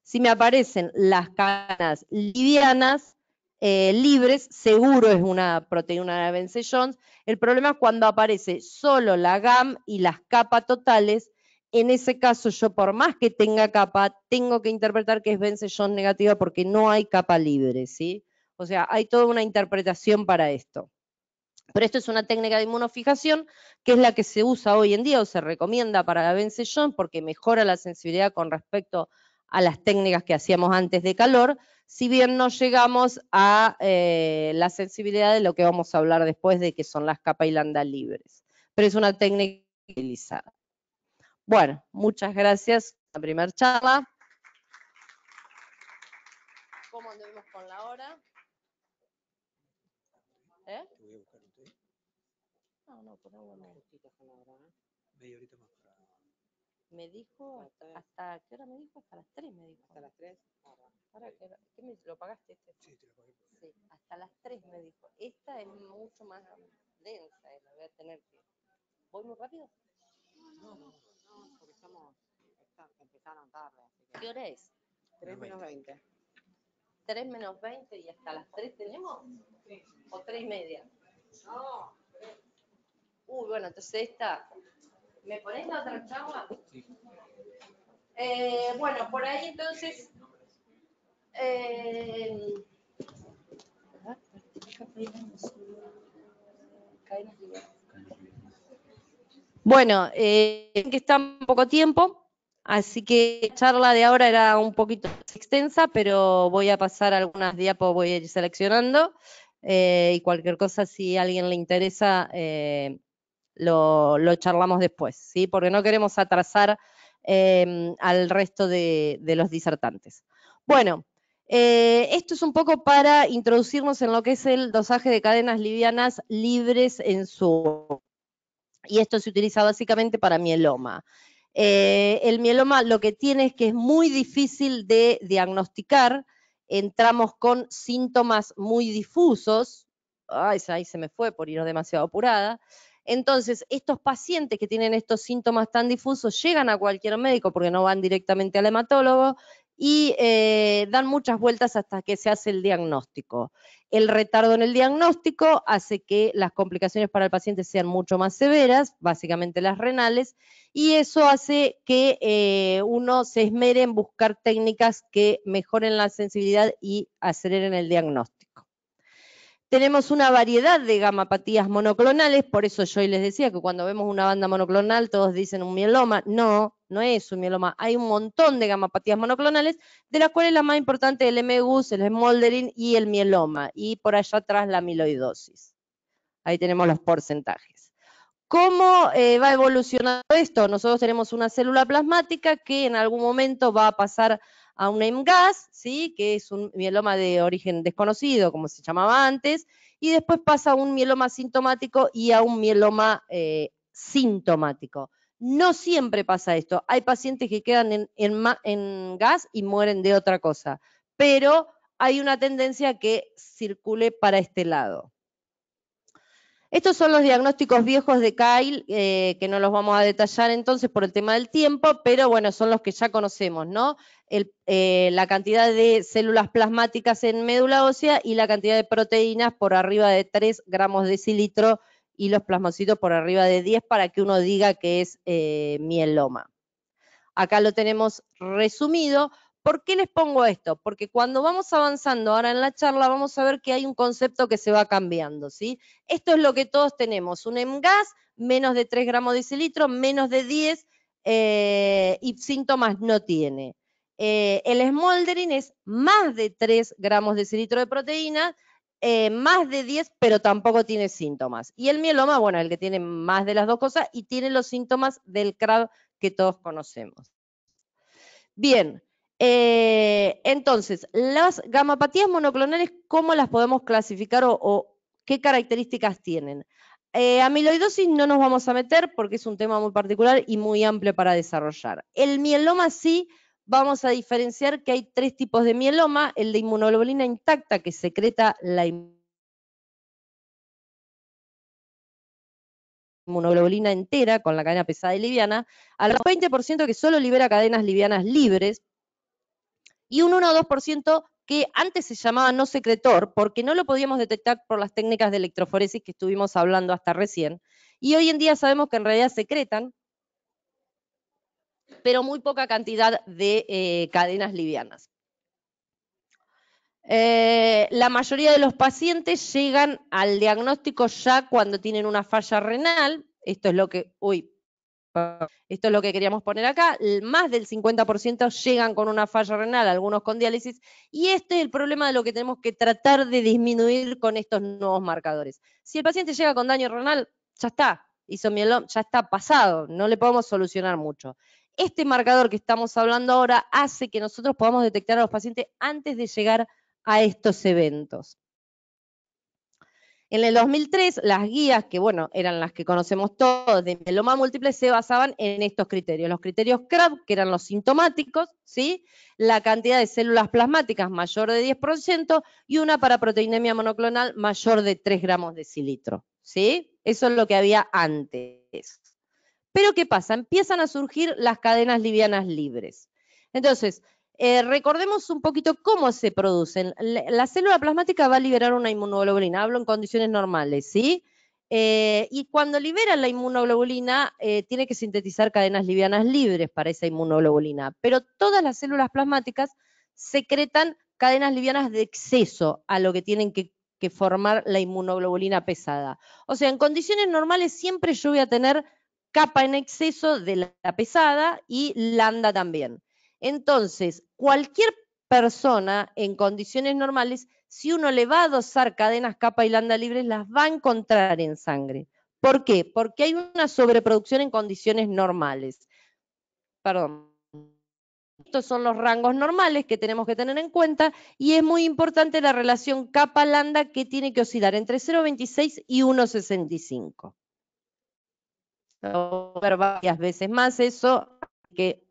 Si me aparecen las canas livianas, eh, libres, seguro es una proteína de la El problema es cuando aparece solo la GAM y las capas totales. En ese caso, yo por más que tenga capa, tengo que interpretar que es Benzellón negativa porque no hay capa libre, ¿sí? O sea, hay toda una interpretación para esto. Pero esto es una técnica de inmunofijación que es la que se usa hoy en día o se recomienda para la Benzellón porque mejora la sensibilidad con respecto a a las técnicas que hacíamos antes de calor, si bien no llegamos a eh, la sensibilidad de lo que vamos a hablar después de que son las capa y landa libres. Pero es una técnica utilizada. Bueno, muchas gracias. La primera charla. ¿Cómo anduvimos con la hora? ¿Eh? No, no, ponemos una con la hora. ¿eh? más me dijo hasta, qué hora me dijo hasta las 3 me dijo hasta las 3 para ah, me, lo pagaste este sí te lo pagué sí hasta las 3 me dijo esta es mucho más densa la voy a tener que voy muy rápido no no no, no porque estamos está, empezaron tarde así que... qué hora es 3 menos 20 3 menos 20 y hasta las 3 tenemos sí. o 3 y media no uy bueno entonces esta ¿Me pones la otra chagua? Eh, bueno, por ahí entonces. Eh, bueno, eh, que está un poco tiempo, así que la charla de ahora era un poquito más extensa, pero voy a pasar algunas diapos, pues voy a ir seleccionando. y cualquier cosa, si a alguien le interesa, lo, charlamos después, ¿sí? Porque no queremos atrasar em, al resto de, los disertantes. Bueno, eh, esto es un poco para introducirnos en lo que es el dosaje de cadenas livianas libres en su... Y esto se utiliza básicamente para mieloma. Eh, el mieloma lo que tiene es que es muy difícil de diagnosticar, entramos con síntomas muy difusos, ahí se me fue por ir demasiado apurada, entonces, estos pacientes que tienen estos síntomas tan difusos llegan a cualquier médico porque no van directamente al hematólogo y eh, dan muchas vueltas hasta que se hace el diagnóstico. El retardo en el diagnóstico hace que las complicaciones para el paciente sean mucho más severas, básicamente las renales, y eso hace que eh, uno se esmere en buscar técnicas que mejoren la sensibilidad y aceleren el diagnóstico. Tenemos una variedad de gamapatías monoclonales, por eso yo les decía que cuando vemos una banda monoclonal todos dicen un mieloma. No, no es un mieloma. Hay un montón de gamapatías monoclonales, de las cuales la más importante es el MGUS, el smoldering y el mieloma, y por allá atrás la amiloidosis. Ahí tenemos los porcentajes. ¿Cómo eh, va evolucionando esto? Nosotros tenemos una célula plasmática que en algún momento va a pasar a un gas, ¿sí? que es un mieloma de origen desconocido, como se llamaba antes, y después pasa a un mieloma sintomático y a un mieloma eh, sintomático. No siempre pasa esto. Hay pacientes que quedan en, en gas y mueren de otra cosa, pero hay una tendencia que circule para este lado. Estos son los diagnósticos viejos de Kyle, eh, que no los vamos a detallar entonces por el tema del tiempo, pero bueno, son los que ya conocemos, ¿no? Eh, la cantidad de células plasmáticas en médula ósea y la cantidad de proteínas por arriba de 3 gramos de cilitro y los plasmocitos por arriba de 10 para que uno diga que es eh, mieloma. Acá lo tenemos resumido. ¿Por qué les pongo esto? Porque cuando vamos avanzando ahora en la charla vamos a ver que hay un concepto que se va cambiando, ¿sí? Esto es lo que todos tenemos, un EMGAS, menos de 3 gramos de cilitro, menos de 10 eh, y síntomas no tiene. Eh, el smoldering es más de 3 gramos de cilitro de proteína, eh, más de 10, pero tampoco tiene síntomas. Y el mieloma, bueno, el que tiene más de las dos cosas y tiene los síntomas del CRAB que todos conocemos. Bien, eh, entonces, las gamapatías monoclonales, ¿cómo las podemos clasificar o, qué características tienen? Eh, amiloidosis no nos vamos a meter porque es un tema muy particular y muy amplio para desarrollar. El mieloma sí vamos a diferenciar que hay tres tipos de mieloma, el de inmunoglobulina intacta que secreta la inmunoglobulina entera con la cadena pesada y liviana, al 20% que solo libera cadenas livianas libres, y un 1 o 2% que antes se llamaba no secretor porque no lo podíamos detectar por las técnicas de electroforesis que estuvimos hablando hasta recién. Y hoy en día sabemos que en realidad secretan, pero muy poca cantidad de eh, cadenas livianas. Eh, la mayoría de los pacientes llegan al diagnóstico ya cuando tienen una falla renal, esto es lo que, uy, esto es lo que queríamos poner acá. Más del 50% llegan con una falla renal, algunos con diálisis, y este es el problema de lo que tenemos que tratar de disminuir con estos nuevos marcadores. Si el paciente llega con daño renal, ya está, hizo mielón, ya está pasado, no le podemos solucionar mucho. Este marcador que estamos hablando ahora hace que nosotros podamos detectar a los pacientes antes de llegar a estos eventos. En el 2003, las guías, que bueno, eran las que conocemos todos de meloma múltiple, se basaban en estos criterios. Los criterios CRAB, que eran los sintomáticos, ¿sí? la cantidad de células plasmáticas mayor de 10% y una para proteinemia monoclonal mayor de 3 gramos de cilitro. ¿sí? Eso es lo que había antes. Pero ¿qué pasa? Empiezan a surgir las cadenas livianas libres. Entonces, eh, recordemos un poquito cómo se producen. La célula plasmática va a liberar una inmunoglobulina, hablo en condiciones normales, ¿sí? Eh, y cuando libera la inmunoglobulina, eh, tiene que sintetizar cadenas livianas libres para esa inmunoglobulina. Pero todas las células plasmáticas secretan cadenas livianas de exceso a lo que tienen que, que formar la inmunoglobulina pesada. O sea, en condiciones normales siempre yo voy a tener capa en exceso de la pesada y lambda también. Entonces, cualquier persona en condiciones normales, si uno le va a dosar cadenas capa y lambda libres, las va a encontrar en sangre. ¿Por qué? Porque hay una sobreproducción en condiciones normales. Perdón. Estos son los rangos normales que tenemos que tener en cuenta y es muy importante la relación capa lambda que tiene que oscilar entre 0,26 y 1,65. Voy a ver varias veces más eso, que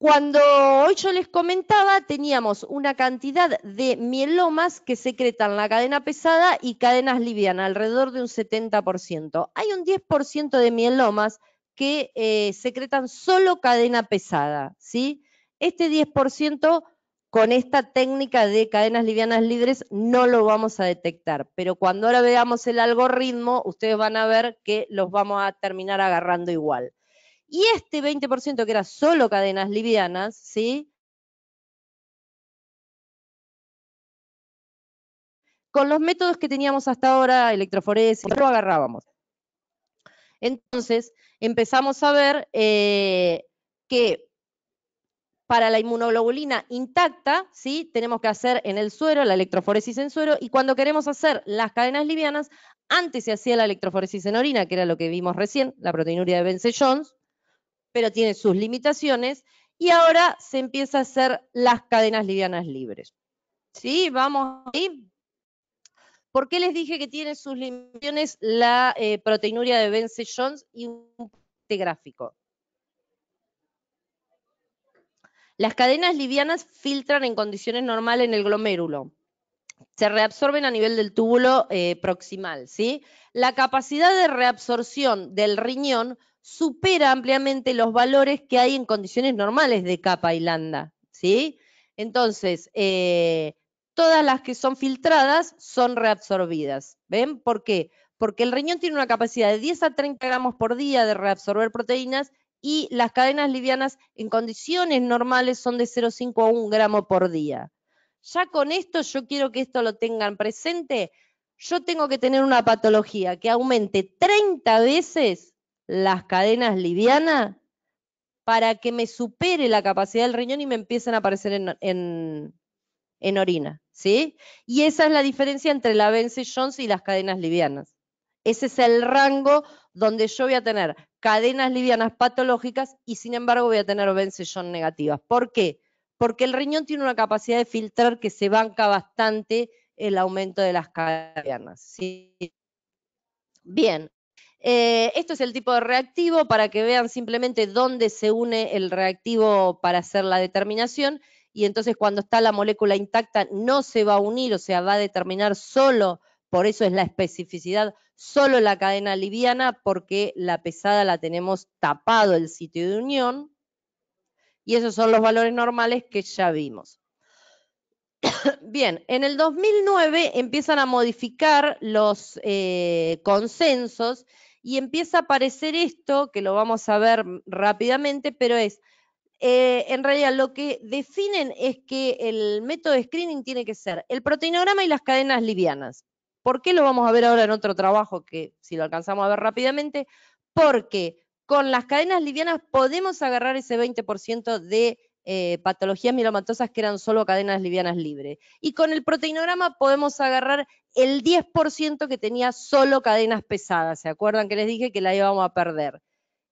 cuando hoy yo les comentaba, teníamos una cantidad de mielomas que secretan la cadena pesada y cadenas livianas, alrededor de un 70%. Hay un 10% de mielomas que eh, secretan solo cadena pesada, ¿sí? Este 10% con esta técnica de cadenas livianas libres no lo vamos a detectar, pero cuando ahora veamos el algoritmo, ustedes van a ver que los vamos a terminar agarrando igual. Y este 20% que era solo cadenas livianas, ¿sí? Con los métodos que teníamos hasta ahora, electroforesis, lo agarrábamos. Entonces, empezamos a ver eh, que para la inmunoglobulina intacta, ¿sí? tenemos que hacer en el suero la electroforesis en suero y cuando queremos hacer las cadenas livianas, antes se hacía la electroforesis en orina, que era lo que vimos recién, la proteinuria de Benze-Jones, pero tiene sus limitaciones, y ahora se empieza a hacer las cadenas livianas libres. ¿Sí? Vamos ahí. ¿Por qué les dije que tiene sus limitaciones la eh, proteinuria de bence Jones y un gráfico? Las cadenas livianas filtran en condiciones normales en el glomérulo. Se reabsorben a nivel del túbulo eh, proximal. ¿sí? La capacidad de reabsorción del riñón supera ampliamente los valores que hay en condiciones normales de capa y lambda. ¿sí? Entonces, eh, todas las que son filtradas son reabsorbidas, ¿ven? ¿Por qué? Porque el riñón tiene una capacidad de 10 a 30 gramos por día de reabsorber proteínas y las cadenas livianas en condiciones normales son de 0,5 a 1 gramo por día. Ya con esto, yo quiero que esto lo tengan presente, yo tengo que tener una patología que aumente 30 veces las cadenas livianas para que me supere la capacidad del riñón y me empiecen a aparecer en, orina. ¿sí? Y esa es la diferencia entre la vence jones y las cadenas livianas. Ese es el rango donde yo voy a tener cadenas livianas patológicas y sin embargo voy a tener bence jones negativas. ¿Por qué? Porque el riñón tiene una capacidad de filtrar que se banca bastante el aumento de las cadenas. ¿sí? Bien, eh, esto es el tipo de reactivo para que vean simplemente dónde se une el reactivo para hacer la determinación y entonces cuando está la molécula intacta no se va a unir, o sea, va a determinar solo, por eso es la especificidad, solo la cadena liviana porque la pesada la tenemos tapado el sitio de unión y esos son los valores normales que ya vimos. Bien, en el 2009 empiezan a modificar los eh, consensos y empieza a aparecer esto, que lo vamos a ver rápidamente, pero es, eh, en realidad lo que definen es que el método de screening tiene que ser el proteinograma y las cadenas livianas. ¿Por qué lo vamos a ver ahora en otro trabajo que si lo alcanzamos a ver rápidamente? Porque con las cadenas livianas podemos agarrar ese 20% de eh, patologías mielomatosas que eran solo cadenas livianas libres. Y con el proteinograma podemos agarrar el 10% que tenía solo cadenas pesadas. ¿Se acuerdan que les dije que la íbamos a perder?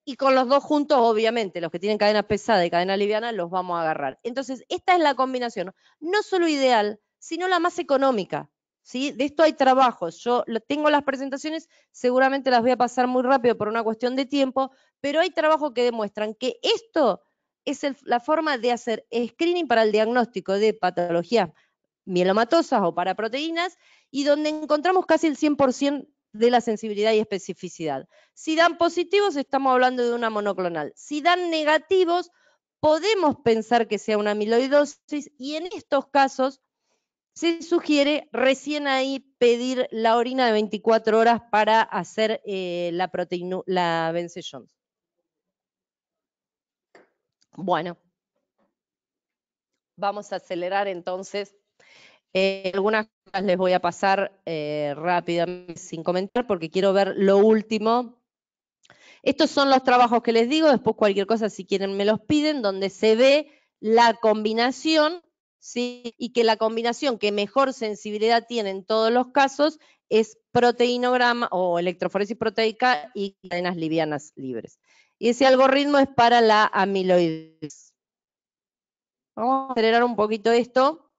Y con los dos juntos, obviamente, los que tienen cadenas pesadas y cadenas livianas, los vamos a agarrar. Entonces, esta es la combinación, no solo ideal, sino la más económica. ¿sí? De esto hay trabajos. Yo tengo las presentaciones, seguramente las voy a pasar muy rápido por una cuestión de tiempo, pero hay trabajos que demuestran que esto es la forma de hacer screening para el diagnóstico de patologías mielomatosas o para proteínas y donde encontramos casi el 100% de la sensibilidad y especificidad. Si dan positivos, estamos hablando de una monoclonal. Si dan negativos, podemos pensar que sea una amiloidosis y en estos casos se sugiere recién ahí pedir la orina de 24 horas para hacer eh, la, la bueno, vamos a acelerar entonces. Eh, algunas cosas les voy a pasar eh, rápidamente sin comentar porque quiero ver lo último. Estos son los trabajos que les digo, después cualquier cosa si quieren me los piden, donde se ve la combinación, ¿sí? y que la combinación que mejor sensibilidad tiene en todos los casos es proteinograma o electroforesis proteica y cadenas livianas libres. Y ese algoritmo es para la amiloides. Vamos a acelerar un poquito esto.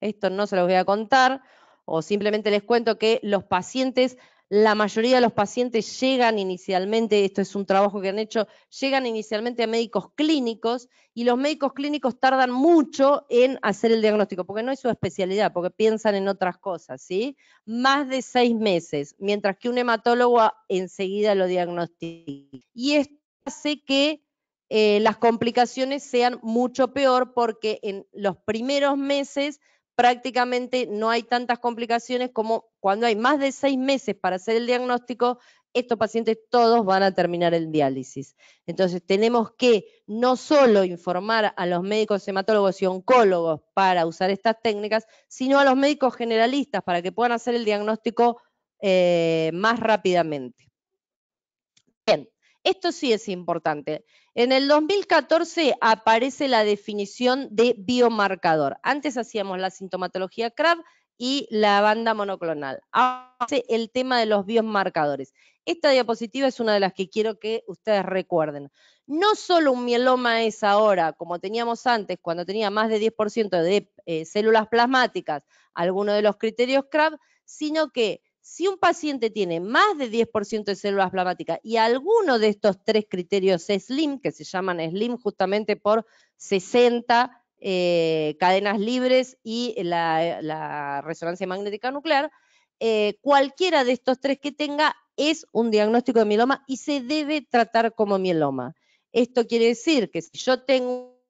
Esto no se los voy a contar. O simplemente les cuento que los pacientes, la mayoría de los pacientes llegan inicialmente, esto es un trabajo que han hecho, llegan inicialmente a médicos clínicos y los médicos clínicos tardan mucho en hacer el diagnóstico, porque no es su especialidad, porque piensan en otras cosas, ¿sí? Más de seis meses, mientras que un hematólogo enseguida lo diagnostica. Y esto hace que eh, las complicaciones sean mucho peor porque en los primeros meses prácticamente no hay tantas complicaciones como cuando hay más de seis meses para hacer el diagnóstico, estos pacientes todos van a terminar el diálisis. Entonces tenemos que no solo informar a los médicos hematólogos y oncólogos para usar estas técnicas, sino a los médicos generalistas para que puedan hacer el diagnóstico eh, más rápidamente. Bien, esto sí es importante. En el 2014 aparece la definición de biomarcador. Antes hacíamos la sintomatología CRAB y la banda monoclonal. Ahora hace el tema de los biomarcadores. Esta diapositiva es una de las que quiero que ustedes recuerden. No solo un mieloma es ahora, como teníamos antes, cuando tenía más de 10% de eh, células plasmáticas, alguno de los criterios CRAB, sino que si un paciente tiene más de 10% de células plasmáticas y alguno de estos tres criterios es SLIM, que se llaman SLIM justamente por 60 eh, cadenas libres y la, resonancia magnética nuclear, eh, cualquiera de estos tres que tenga es un diagnóstico de mieloma y se debe tratar como mieloma. Esto quiere decir que si yo tengo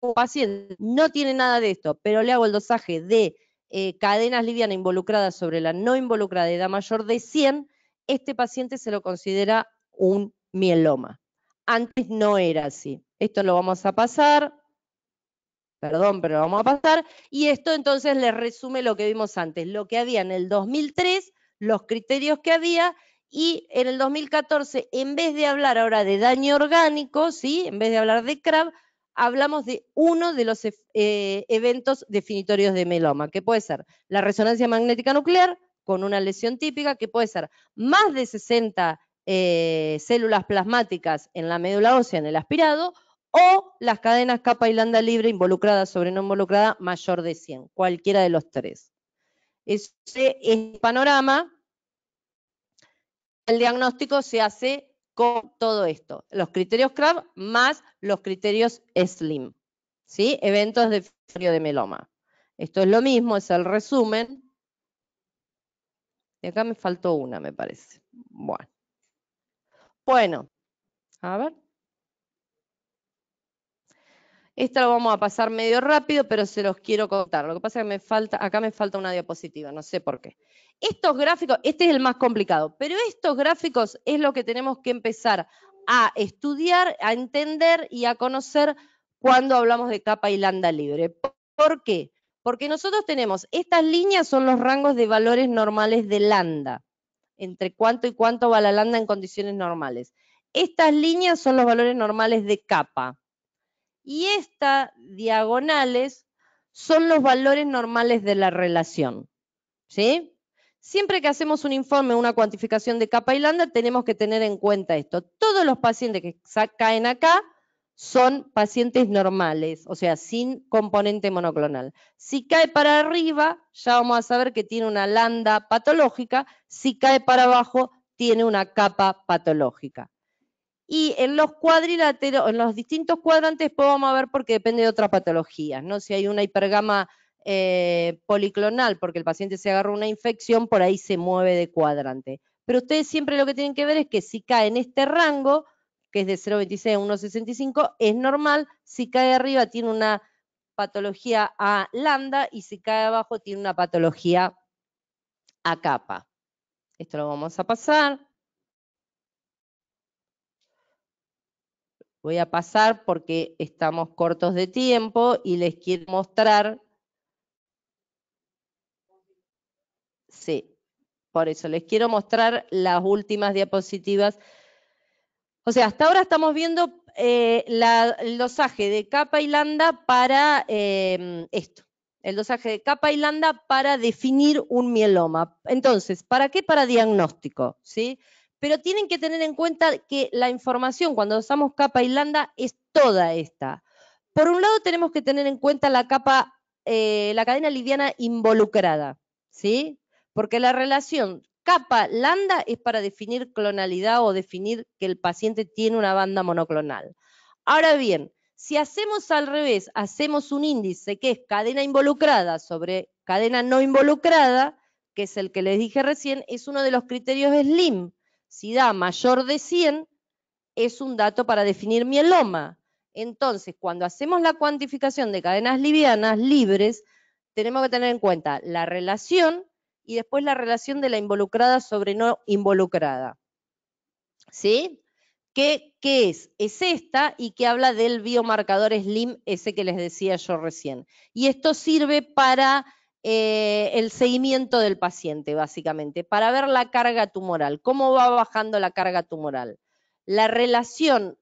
un paciente, no tiene nada de esto, pero le hago el dosaje de eh, cadenas livianas involucradas sobre la no involucrada de edad mayor de 100, este paciente se lo considera un mieloma. Antes no era así. Esto lo vamos a pasar, perdón, pero lo vamos a pasar, y esto entonces le resume lo que vimos antes, lo que había en el 2003, los criterios que había, y en el 2014, en vez de hablar ahora de daño orgánico, ¿sí? en vez de hablar de CRAB, hablamos de uno de los eh, eventos definitorios de meloma, que puede ser la resonancia magnética nuclear con una lesión típica, que puede ser más de 60 eh, células plasmáticas en la médula ósea, en el aspirado, o las cadenas capa y lambda libre involucradas sobre no involucrada mayor de 100, cualquiera de los tres. Ese es panorama. El diagnóstico se hace con todo esto. Los criterios CRAB más los criterios SLIM, ¿sí? Eventos de frío de meloma. Esto es lo mismo, es el resumen. Y acá me faltó una, me parece. Bueno. Bueno, a ver. Esta lo vamos a pasar medio rápido, pero se los quiero contar. Lo que pasa es que me falta, acá me falta una diapositiva, no sé por qué. Estos gráficos, este es el más complicado, pero estos gráficos es lo que tenemos que empezar a estudiar, a entender y a conocer cuando hablamos de capa y lambda libre. ¿Por qué? Porque nosotros tenemos, estas líneas son los rangos de valores normales de lambda, entre cuánto y cuánto va la lambda en condiciones normales. Estas líneas son los valores normales de capa y estas diagonales son los valores normales de la relación. ¿Sí? Siempre que hacemos un informe, una cuantificación de capa y lambda, tenemos que tener en cuenta esto. Todos los pacientes que caen acá son pacientes normales, o sea, sin componente monoclonal. Si cae para arriba, ya vamos a saber que tiene una lambda patológica. Si cae para abajo, tiene una capa patológica. Y en los cuadriláteros, en los distintos cuadrantes podemos pues, ver porque depende de otras patologías, ¿no? Si hay una hipergama eh, policlonal porque el paciente se agarra una infección, por ahí se mueve de cuadrante. Pero ustedes siempre lo que tienen que ver es que si cae en este rango, que es de 0,26 a 1,65, es normal. Si cae arriba tiene una patología a lambda y si cae abajo tiene una patología a capa. Esto lo vamos a pasar. Voy a pasar porque estamos cortos de tiempo y les quiero mostrar. Sí, por eso les quiero mostrar las últimas diapositivas. O sea, hasta ahora estamos viendo eh, el dosaje de capa y lambda para em, esto. El dosaje de capa y lambda para definir un mieloma. Entonces, ¿para qué? Para diagnóstico, ¿sí? sí pero tienen que tener en cuenta que la información cuando usamos capa y lambda es toda esta. Por un lado tenemos que tener en cuenta la capa, eh, la cadena liviana involucrada, ¿sí? Porque la relación capa lambda es para definir clonalidad o definir que el paciente tiene una banda monoclonal. Ahora bien, si hacemos al revés, hacemos un índice que es cadena involucrada sobre cadena no involucrada, que es el que les dije recién, es uno de los criterios de SLIM, si da mayor de 100 es un dato para definir mieloma. Entonces, cuando hacemos la cuantificación de cadenas livianas, libres, tenemos que tener en cuenta la relación y después la relación de la involucrada sobre no involucrada. ¿Sí? ¿Qué, qué es? Es esta y que habla del biomarcador SLIM, ese que les decía yo recién. Y esto sirve para eh, el seguimiento del paciente, básicamente, para ver la carga tumoral, cómo va bajando la carga tumoral. La relación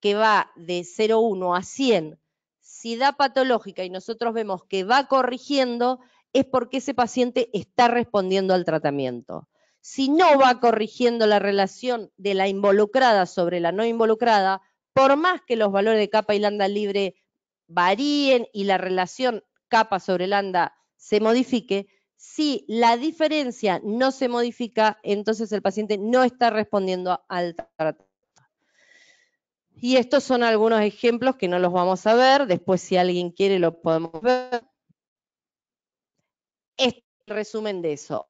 que va de 0,1 a 100, si da patológica y nosotros vemos que va corrigiendo, es porque ese paciente está respondiendo al tratamiento. Si no va corrigiendo la relación de la involucrada sobre la no involucrada, por más que los valores de capa y lambda libre varíen y la relación capa sobre lambda se modifique. Si la diferencia no se modifica, entonces el paciente no está respondiendo al tratamiento. Y estos son algunos ejemplos que no los vamos a ver, después si alguien quiere lo podemos ver. Este resumen de eso.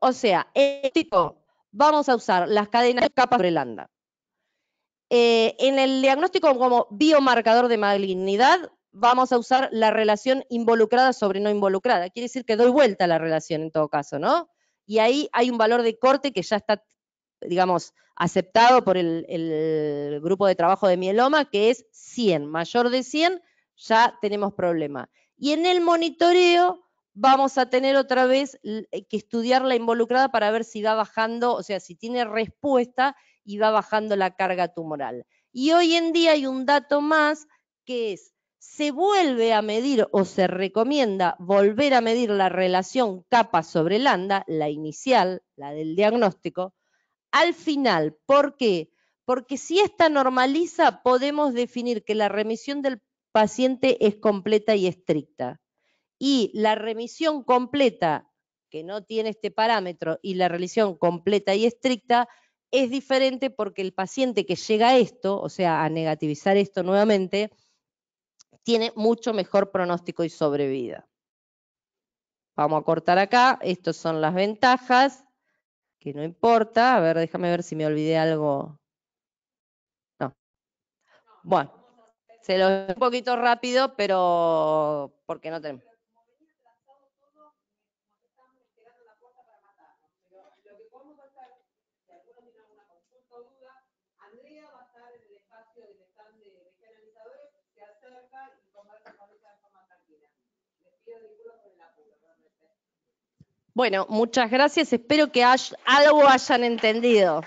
O sea, vamos a usar las cadenas de capas de lambda. Eh, en el diagnóstico como biomarcador de malignidad vamos a usar la relación involucrada sobre no involucrada. Quiere decir que doy vuelta a la relación en todo caso, ¿no? Y ahí hay un valor de corte que ya está, digamos, aceptado por el, el grupo de trabajo de mieloma, que es 100. Mayor de 100 ya tenemos problema. Y en el monitoreo vamos a tener otra vez eh, que estudiar la involucrada para ver si va bajando, o sea, si tiene respuesta y va bajando la carga tumoral. Y hoy en día hay un dato más que es, se vuelve a medir o se recomienda volver a medir la relación capa sobre lambda, la inicial, la del diagnóstico, al final. ¿Por qué? Porque si esta normaliza, podemos definir que la remisión del paciente es completa y estricta. Y la remisión completa, que no tiene este parámetro, y la remisión completa y estricta, es diferente porque el paciente que llega a esto, o sea, a negativizar esto nuevamente, tiene mucho mejor pronóstico y sobrevida. Vamos a cortar acá, estas son las ventajas, que no importa, a ver, déjame ver si me olvidé algo. No. Bueno, se lo un poquito rápido, pero porque no tenemos. Bueno, muchas gracias. Espero que algo hayan entendido.